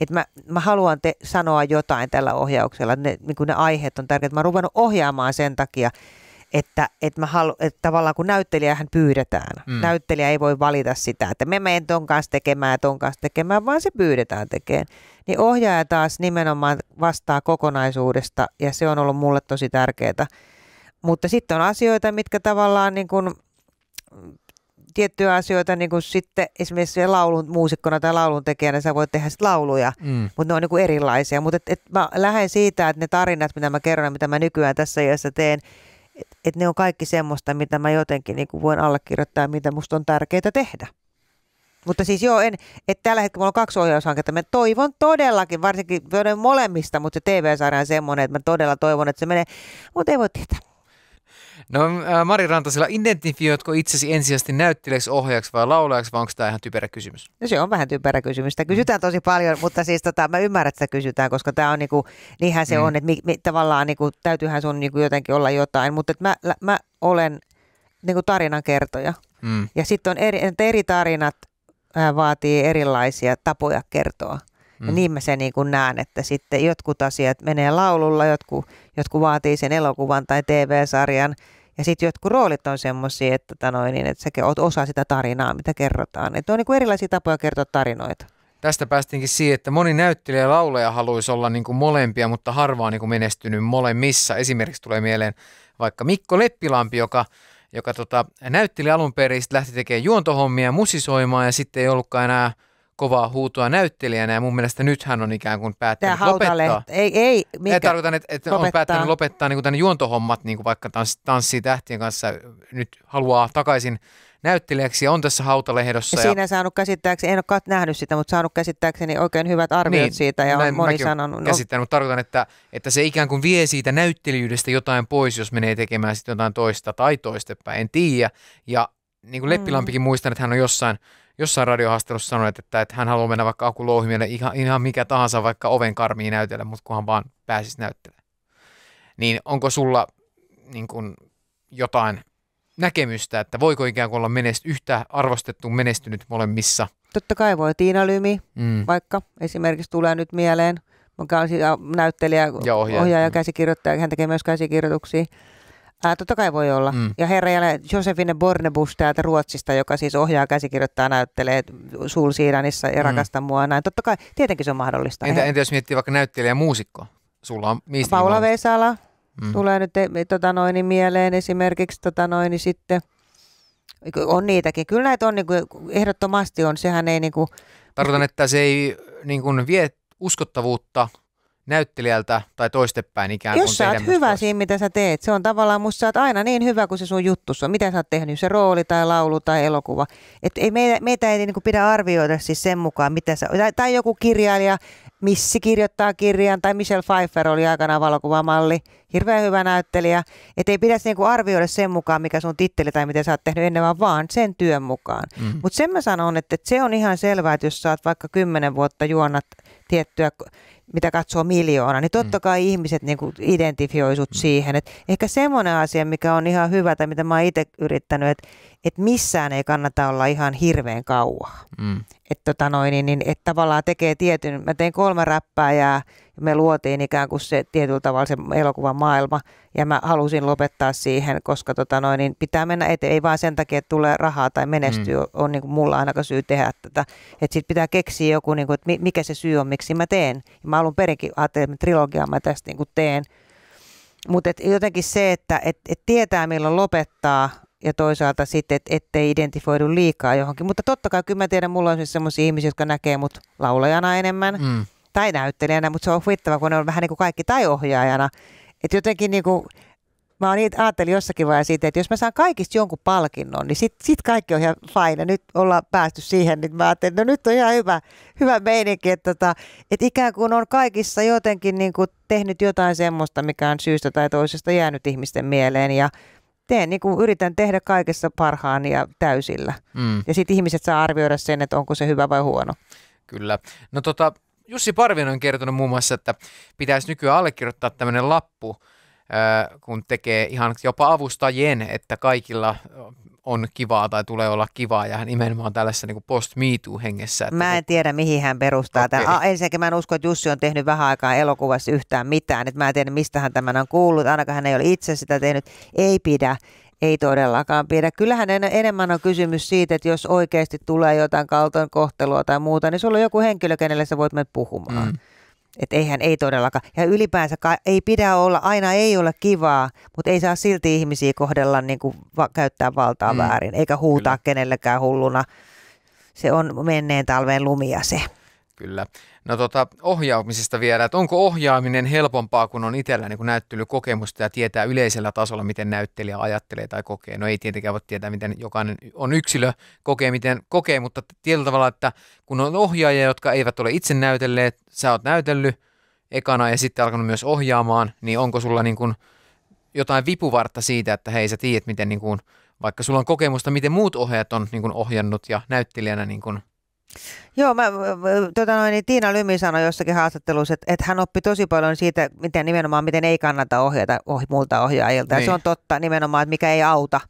että mä, mä haluan te sanoa jotain tällä ohjauksella. Ne, niinku ne aiheet on tärkeitä. Mä oon ruvennut ohjaamaan sen takia, että, että, mä halu, että tavallaan kun näyttelijähän pyydetään, mm. näyttelijä ei voi valita sitä, että me menen ton kanssa tekemään, ton kanssa tekemään, vaan se pyydetään tekemään. Niin ohjaaja taas nimenomaan vastaa kokonaisuudesta ja se on ollut mulle tosi tärkeää. Mutta sitten on asioita, mitkä tavallaan niin kun tiettyjä asioita, niin kun sitten esimerkiksi laulun muusikkona tai laulun tekijänä sä voit tehdä sit lauluja, mm. mutta ne on niin kuin erilaisia. Mutta et, et mä lähden siitä, että ne tarinat, mitä mä kerron mitä mä nykyään tässä iässä teen, että et ne on kaikki semmoista, mitä mä jotenkin niin voin allekirjoittaa, mitä musta on tärkeää tehdä. Mutta siis joo, en, että tällä hetkellä mulla on kaksi ohjaushanketta. Mä toivon todellakin, varsinkin molemmista, mutta se TV-sarja on semmoinen, että mä todella toivon, että se menee. Mutta ei voi tietää. No äh, Mari Rantasilla, identifioitko itsesi ensisijaisesti näyttelijäksi, ohjaajaksi vai laulajaksi, vai onko tämä ihan typerä kysymys? No se on vähän typerä kysymys. Sitä kysytään tosi paljon, mutta siis tota, mä ymmärrän, että sitä kysytään, koska tämä on niinku, niinhän se mm. on, että mi, mi, tavallaan niinku, täytyyhän sun niinku jotenkin olla jotain, mutta mä, mä olen niinku tarinankertoja. Mm. Ja sitten on eri, eri tarinat äh, vaatii erilaisia tapoja kertoa. Mm. Ja niin mä sen niin näen, että sitten jotkut asiat menee laululla, jotkut, jotkut vaatii sen elokuvan tai TV-sarjan. Ja sitten jotkut roolit on semmoisia, että, että, tota niin, että säkin oot osa sitä tarinaa, mitä kerrotaan. Että on niin kuin erilaisia tapoja kertoa tarinoita. Tästä päästiinkin siihen, että moni näyttelijä ja laulaja haluaisi olla niin kuin molempia, mutta harvaa niin kuin menestynyt molemmissa. Esimerkiksi tulee mieleen vaikka Mikko Leppilampi, joka joka tota, näytteli alun perin, lähti tekemään juontohommia, musisoimaan ja sitten ei ollutkaan enää – kovaa huutoa näyttelijänä ja mun mielestä nyt hän on ikään kuin päättänyt Tämä lopettaa. Ei, ei. Mikä? Ei tarkoitan, että, että on päättänyt lopettaa niin kuin tämän juontohommat niin kuin vaikka tanssi, tanssii tähtien kanssa nyt haluaa takaisin näyttelijäksi ja on tässä hautalehdossa. Ja, ja... siinä saanut käsittääkseni, en ole nähnyt sitä, mutta saanut käsittääkseni oikein hyvät arviot niin, siitä ja on moni sanonut. No. Käsittänyt, mutta tarkoitan, että, että se ikään kuin vie siitä näyttelijyydestä jotain pois, jos menee tekemään sitten jotain toista tai toistepäin, en tiedä. Ja niin kuin mm. Leppilampikin mm. muistan, että hän on jossain jossain radiohaastelussa sanonut, että, että hän haluaa mennä vaikka akulouhimielle ihan, ihan mikä tahansa, vaikka oven karmiin näytellä, mutta kunhan vaan pääsisi näyttelemään. Niin onko sulla niin kun, jotain näkemystä, että voiko ikään kuin olla menest, yhtä arvostettu menestynyt molemmissa? Totta kai voi. Tiina Lymi mm. vaikka esimerkiksi tulee nyt mieleen, Mä näyttelijä, ja ohjaaja, ohjaaja mm. käsikirjoittaja, hän tekee myös käsikirjoituksia. Ää, totta kai voi olla. Mm. Ja herra jälle Josefine Bornebus täältä Ruotsista, joka siis ohjaa, käsikirjoittaa, näyttelee sul siiranissa ja mm. rakasta mua näin. Totta kai, tietenkin se on mahdollista. Entä, entä jos miettii vaikka näyttelijä ja muusikko? Sulla on niistä Paula Vesala mm. tulee nyt eh, tota noin, niin mieleen esimerkiksi tota noin, niin sitten. On niitäkin. Kyllä näitä on, niin kuin, ehdottomasti on. Sehän ei niin kuin... Tarkoitan, että se ei niin kuin, vie uskottavuutta – näyttelijältä tai toistepäin ikään kuin Jos sä oot hyvä siinä, mitä sä teet, se on tavallaan, musta sä oot aina niin hyvä kuin se sun juttu on, mitä sä oot tehnyt, se rooli tai laulu tai elokuva. Et ei, meitä, meitä ei niinku pidä arvioida siis sen mukaan, mitä sä, tai, tai joku kirjailija, Missi kirjoittaa kirjan, tai Michelle Pfeiffer oli aikana valokuvamalli, hirveän hyvä näyttelijä. Että ei pidä niinku arvioida sen mukaan, mikä sun titteli tai mitä sä oot tehnyt ennen, vaan, vaan sen työn mukaan. Mm. Mm-hmm. Mutta sen mä sanon, että, että se on ihan selvää, että jos sä oot vaikka kymmenen vuotta juonat tiettyä mitä katsoo miljoona, niin totta mm. kai mm. ihmiset niin kuin mm. siihen. Et ehkä semmoinen asia, mikä on ihan hyvä tai mitä mä itse yrittänyt, että et missään ei kannata olla ihan hirveän kauaa. Mm. Että tota niin, niin, et tavallaan tekee tietyn, mä tein kolme räppää ja me luotiin ikään kuin se tietyllä tavalla se elokuvan maailma ja mä halusin lopettaa siihen, koska tota noin, niin pitää mennä eteen, ei vaan sen takia, että tulee rahaa tai menestyy, mm. on niin kuin mulla ainakaan syy tehdä tätä. Että sit pitää keksiä joku, niin kuin, että mikä se syy on, miksi mä teen. Ja mä alun perinkin ajattelin, että trilogiaa mä tästä niin kuin teen. Mutta jotenkin se, että et, et tietää milloin lopettaa, ja toisaalta sitten, että ettei identifoidu liikaa johonkin. Mutta totta kai kyllä mä tiedän, mulla on siis sellaisia ihmisiä, jotka näkee mut laulajana enemmän. Mm tai näyttelijänä, mutta se on huittava, kun ne on vähän niin kuin kaikki, tai ohjaajana. Että jotenkin niin kuin, mä oon niitä, ajattelin jossakin vaiheessa siitä, että jos mä saan kaikista jonkun palkinnon, niin sit, sit kaikki on ihan fine. Nyt ollaan päästy siihen, niin mä ajattelin, että no nyt on ihan hyvä, hyvä meininki, että, tota, että ikään kuin on kaikissa jotenkin niin kuin tehnyt jotain semmoista, mikä on syystä tai toisesta jäänyt ihmisten mieleen ja teen, niin kuin yritän tehdä kaikessa parhaani ja täysillä. Mm. Ja sitten ihmiset saa arvioida sen, että onko se hyvä vai huono. Kyllä. No tota, Jussi Parvinen on kertonut muun muassa, että pitäisi nykyään allekirjoittaa tämmöinen lappu, kun tekee ihan jopa avustajien, että kaikilla on kivaa tai tulee olla kivaa ja nimenomaan tällaisessa niin post me too hengessä. Että mä en niinku- tiedä mihin hän perustaa okay. tämän. Ensinnäkin mä en usko, että Jussi on tehnyt vähän aikaa elokuvassa yhtään mitään. Et mä en tiedä mistä hän tämän on kuullut. Ainakaan hän ei ole itse sitä tehnyt. Ei pidä ei todellakaan pidä. Kyllähän en, enemmän on kysymys siitä, että jos oikeasti tulee jotain kohtelua tai muuta, niin sulla on joku henkilö, kenelle sä voit mennä puhumaan. Mm. Et eihän ei todellakaan. Ja ylipäänsä ei pidä olla, aina ei ole kivaa, mutta ei saa silti ihmisiä kohdella niin kuin va- käyttää valtaa mm. väärin, eikä huutaa Kyllä. kenellekään hulluna. Se on menneen talven lumia se. Kyllä. No tota, ohjaamisesta vielä, että onko ohjaaminen helpompaa, kun on itsellä niin näyttely kokemusta ja tietää yleisellä tasolla, miten näyttelijä ajattelee tai kokee? No ei tietenkään voi tietää, miten jokainen on yksilö, kokee miten kokee, mutta tietyllä tavalla, että kun on ohjaajia, jotka eivät ole itse näytelleet, sä oot näytellyt ekana ja sitten alkanut myös ohjaamaan, niin onko sulla niin kuin jotain vipuvartta siitä, että hei sä tiedät, miten niin kuin vaikka sulla on kokemusta, miten muut ohjaajat on niin kuin ohjannut ja näyttelijänä niin kuin Joo, mä, tuota noin, niin Tiina Lymi sanoi jossakin haastattelussa, että, että hän oppi tosi paljon siitä, miten nimenomaan miten ei kannata ohjata ohi muilta ohjaajilta. Niin. Ja se niin. on totta nimenomaan, että mikä ei auta.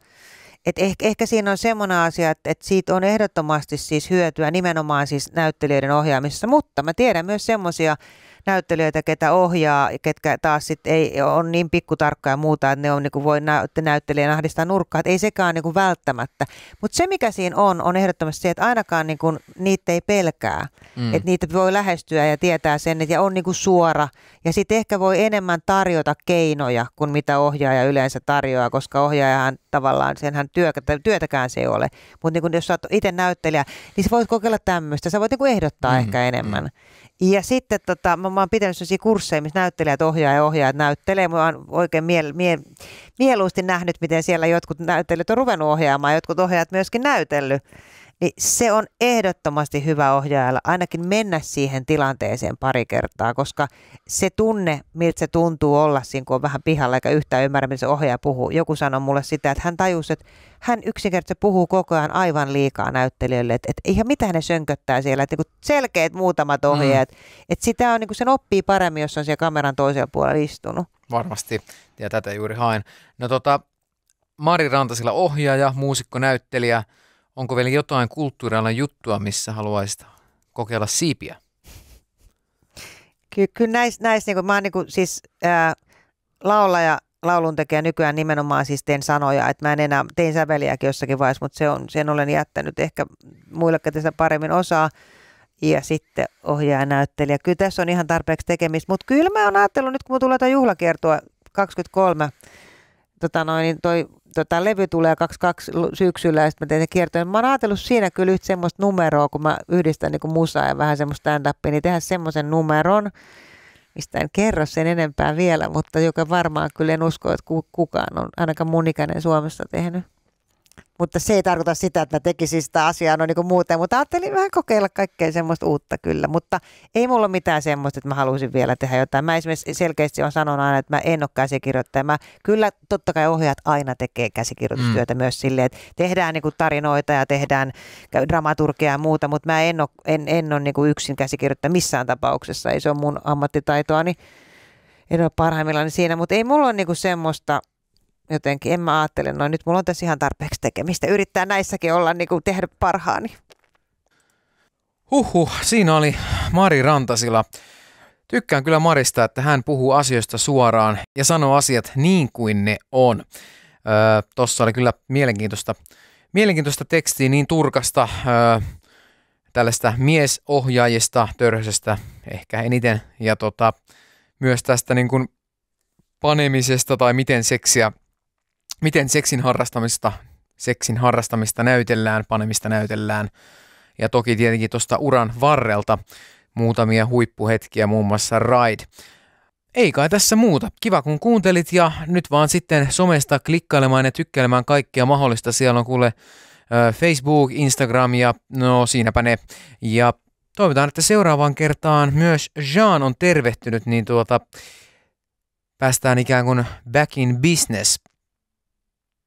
Et ehkä, ehkä siinä on semmoinen asia, että, että siitä on ehdottomasti siis hyötyä nimenomaan siis näyttelijöiden ohjaamisessa, mutta mä tiedän myös semmoisia näyttelijöitä, ketä ohjaa, ketkä taas sit ei on niin pikkutarkkoja ja muuta, että ne on, niin kuin voi näyttelijä näyttelijän ahdistaa nurkkaa, että ei sekään niin kuin välttämättä. Mutta se, mikä siinä on, on ehdottomasti se, että ainakaan niin kuin, niitä ei pelkää, mm. että niitä voi lähestyä ja tietää sen, että ja on niin kuin suora, ja sitten ehkä voi enemmän tarjota keinoja kuin mitä ohjaaja yleensä tarjoaa, koska ohjaajahan tavallaan, senhän työ, työtäkään se ei ole. Mutta niin jos sä oot itse näyttelijä, niin sä voit kokeilla tämmöistä. Sä voit niin ehdottaa mm, ehkä mm. enemmän. Mm. Ja sitten tota, mä, mä oon pitänyt sellaisia kursseja, missä näyttelijät ohjaa ja ohjaajat näyttelee. Mä oon oikein miel, miel, mieluusti nähnyt, miten siellä jotkut näyttelijät on ruvennut ohjaamaan, jotkut ohjaajat myöskin näytellyt niin se on ehdottomasti hyvä ohjaajalla ainakin mennä siihen tilanteeseen pari kertaa, koska se tunne, miltä se tuntuu olla siinä, kun on vähän pihalla eikä yhtään ymmärrä, mitä se ohjaaja puhuu. Joku sanoi mulle sitä, että hän tajusi, että hän yksinkertaisesti puhuu koko ajan aivan liikaa näyttelijöille, että, että ihan mitä ne sönköttää siellä, että niin selkeät muutamat mm. ohjeet, mm. että sitä on niin kuin sen oppii paremmin, jos on siellä kameran toisella puolella istunut. Varmasti, ja tätä juuri haen. No tota, Mari Rantasilla ohjaaja, muusikko, näyttelijä, Onko vielä jotain kulttuurialan juttua, missä haluaisit kokeilla siipiä? Ky- kyllä näissä, näis, niin mä oon niin kuin, siis ää, laulaja, laulun tekee nykyään nimenomaan siis teen sanoja, että mä en enää, tein säveliäkin jossakin vaiheessa, mutta se on, sen olen jättänyt ehkä muille, sitä paremmin osaa ja sitten ohjaaja näyttelijä. Kyllä tässä on ihan tarpeeksi tekemistä, mutta kyllä mä oon ajatellut nyt, kun mulla tulee tämä juhlakertoa 23, tota noin, niin toi tota, levy tulee 22 syksyllä ja sitten mä teen kiertoon. Mä oon ajatellut siinä kyllä yhtä semmoista numeroa, kun mä yhdistän niin musaa ja vähän semmoista stand-upia, niin tehdä semmoisen numeron, mistä en kerro sen enempää vielä, mutta joka varmaan kyllä en usko, että kukaan on ainakaan mun ikäinen Suomessa tehnyt. Mutta se ei tarkoita sitä, että mä tekisin sitä asiaa noin niin muuten, mutta ajattelin vähän kokeilla kaikkea semmoista uutta kyllä. Mutta ei mulla ole mitään semmoista, että mä haluaisin vielä tehdä jotain. Mä esimerkiksi selkeästi on sanonut, aina, että mä en ole käsikirjoittaja. Mä kyllä totta kai ohjaat aina tekee käsikirjoitustyötä mm. myös silleen, että tehdään niin kuin tarinoita ja tehdään dramaturgia ja muuta, mutta mä en ole, en, en ole niin kuin yksin käsikirjoittaja missään tapauksessa. Ei se ole mun ammattitaitoani. En ole parhaimmillaan siinä, mutta ei mulla ole niin kuin semmoista – jotenkin en mä ajattele noin. Nyt mulla on tässä ihan tarpeeksi tekemistä. Yrittää näissäkin olla niin kuin tehdä parhaani. Huhhuh, siinä oli Mari Rantasila. Tykkään kyllä Marista, että hän puhuu asioista suoraan ja sanoo asiat niin kuin ne on. Öö, Tuossa oli kyllä mielenkiintoista, mielenkiintoista tekstiä niin turkasta öö, tällaista miesohjaajista, törhösestä ehkä eniten ja tota, myös tästä niin kuin panemisesta tai miten seksiä miten seksin harrastamista, seksin harrastamista näytellään, panemista näytellään. Ja toki tietenkin tuosta uran varrelta muutamia huippuhetkiä, muun muassa Ride. Ei kai tässä muuta. Kiva kun kuuntelit ja nyt vaan sitten somesta klikkailemaan ja tykkäilemään kaikkea mahdollista. Siellä on kuule Facebook, Instagram ja no siinäpä ne. Ja toivotaan, että seuraavaan kertaan myös Jean on tervehtynyt, niin tuota päästään ikään kuin back in business.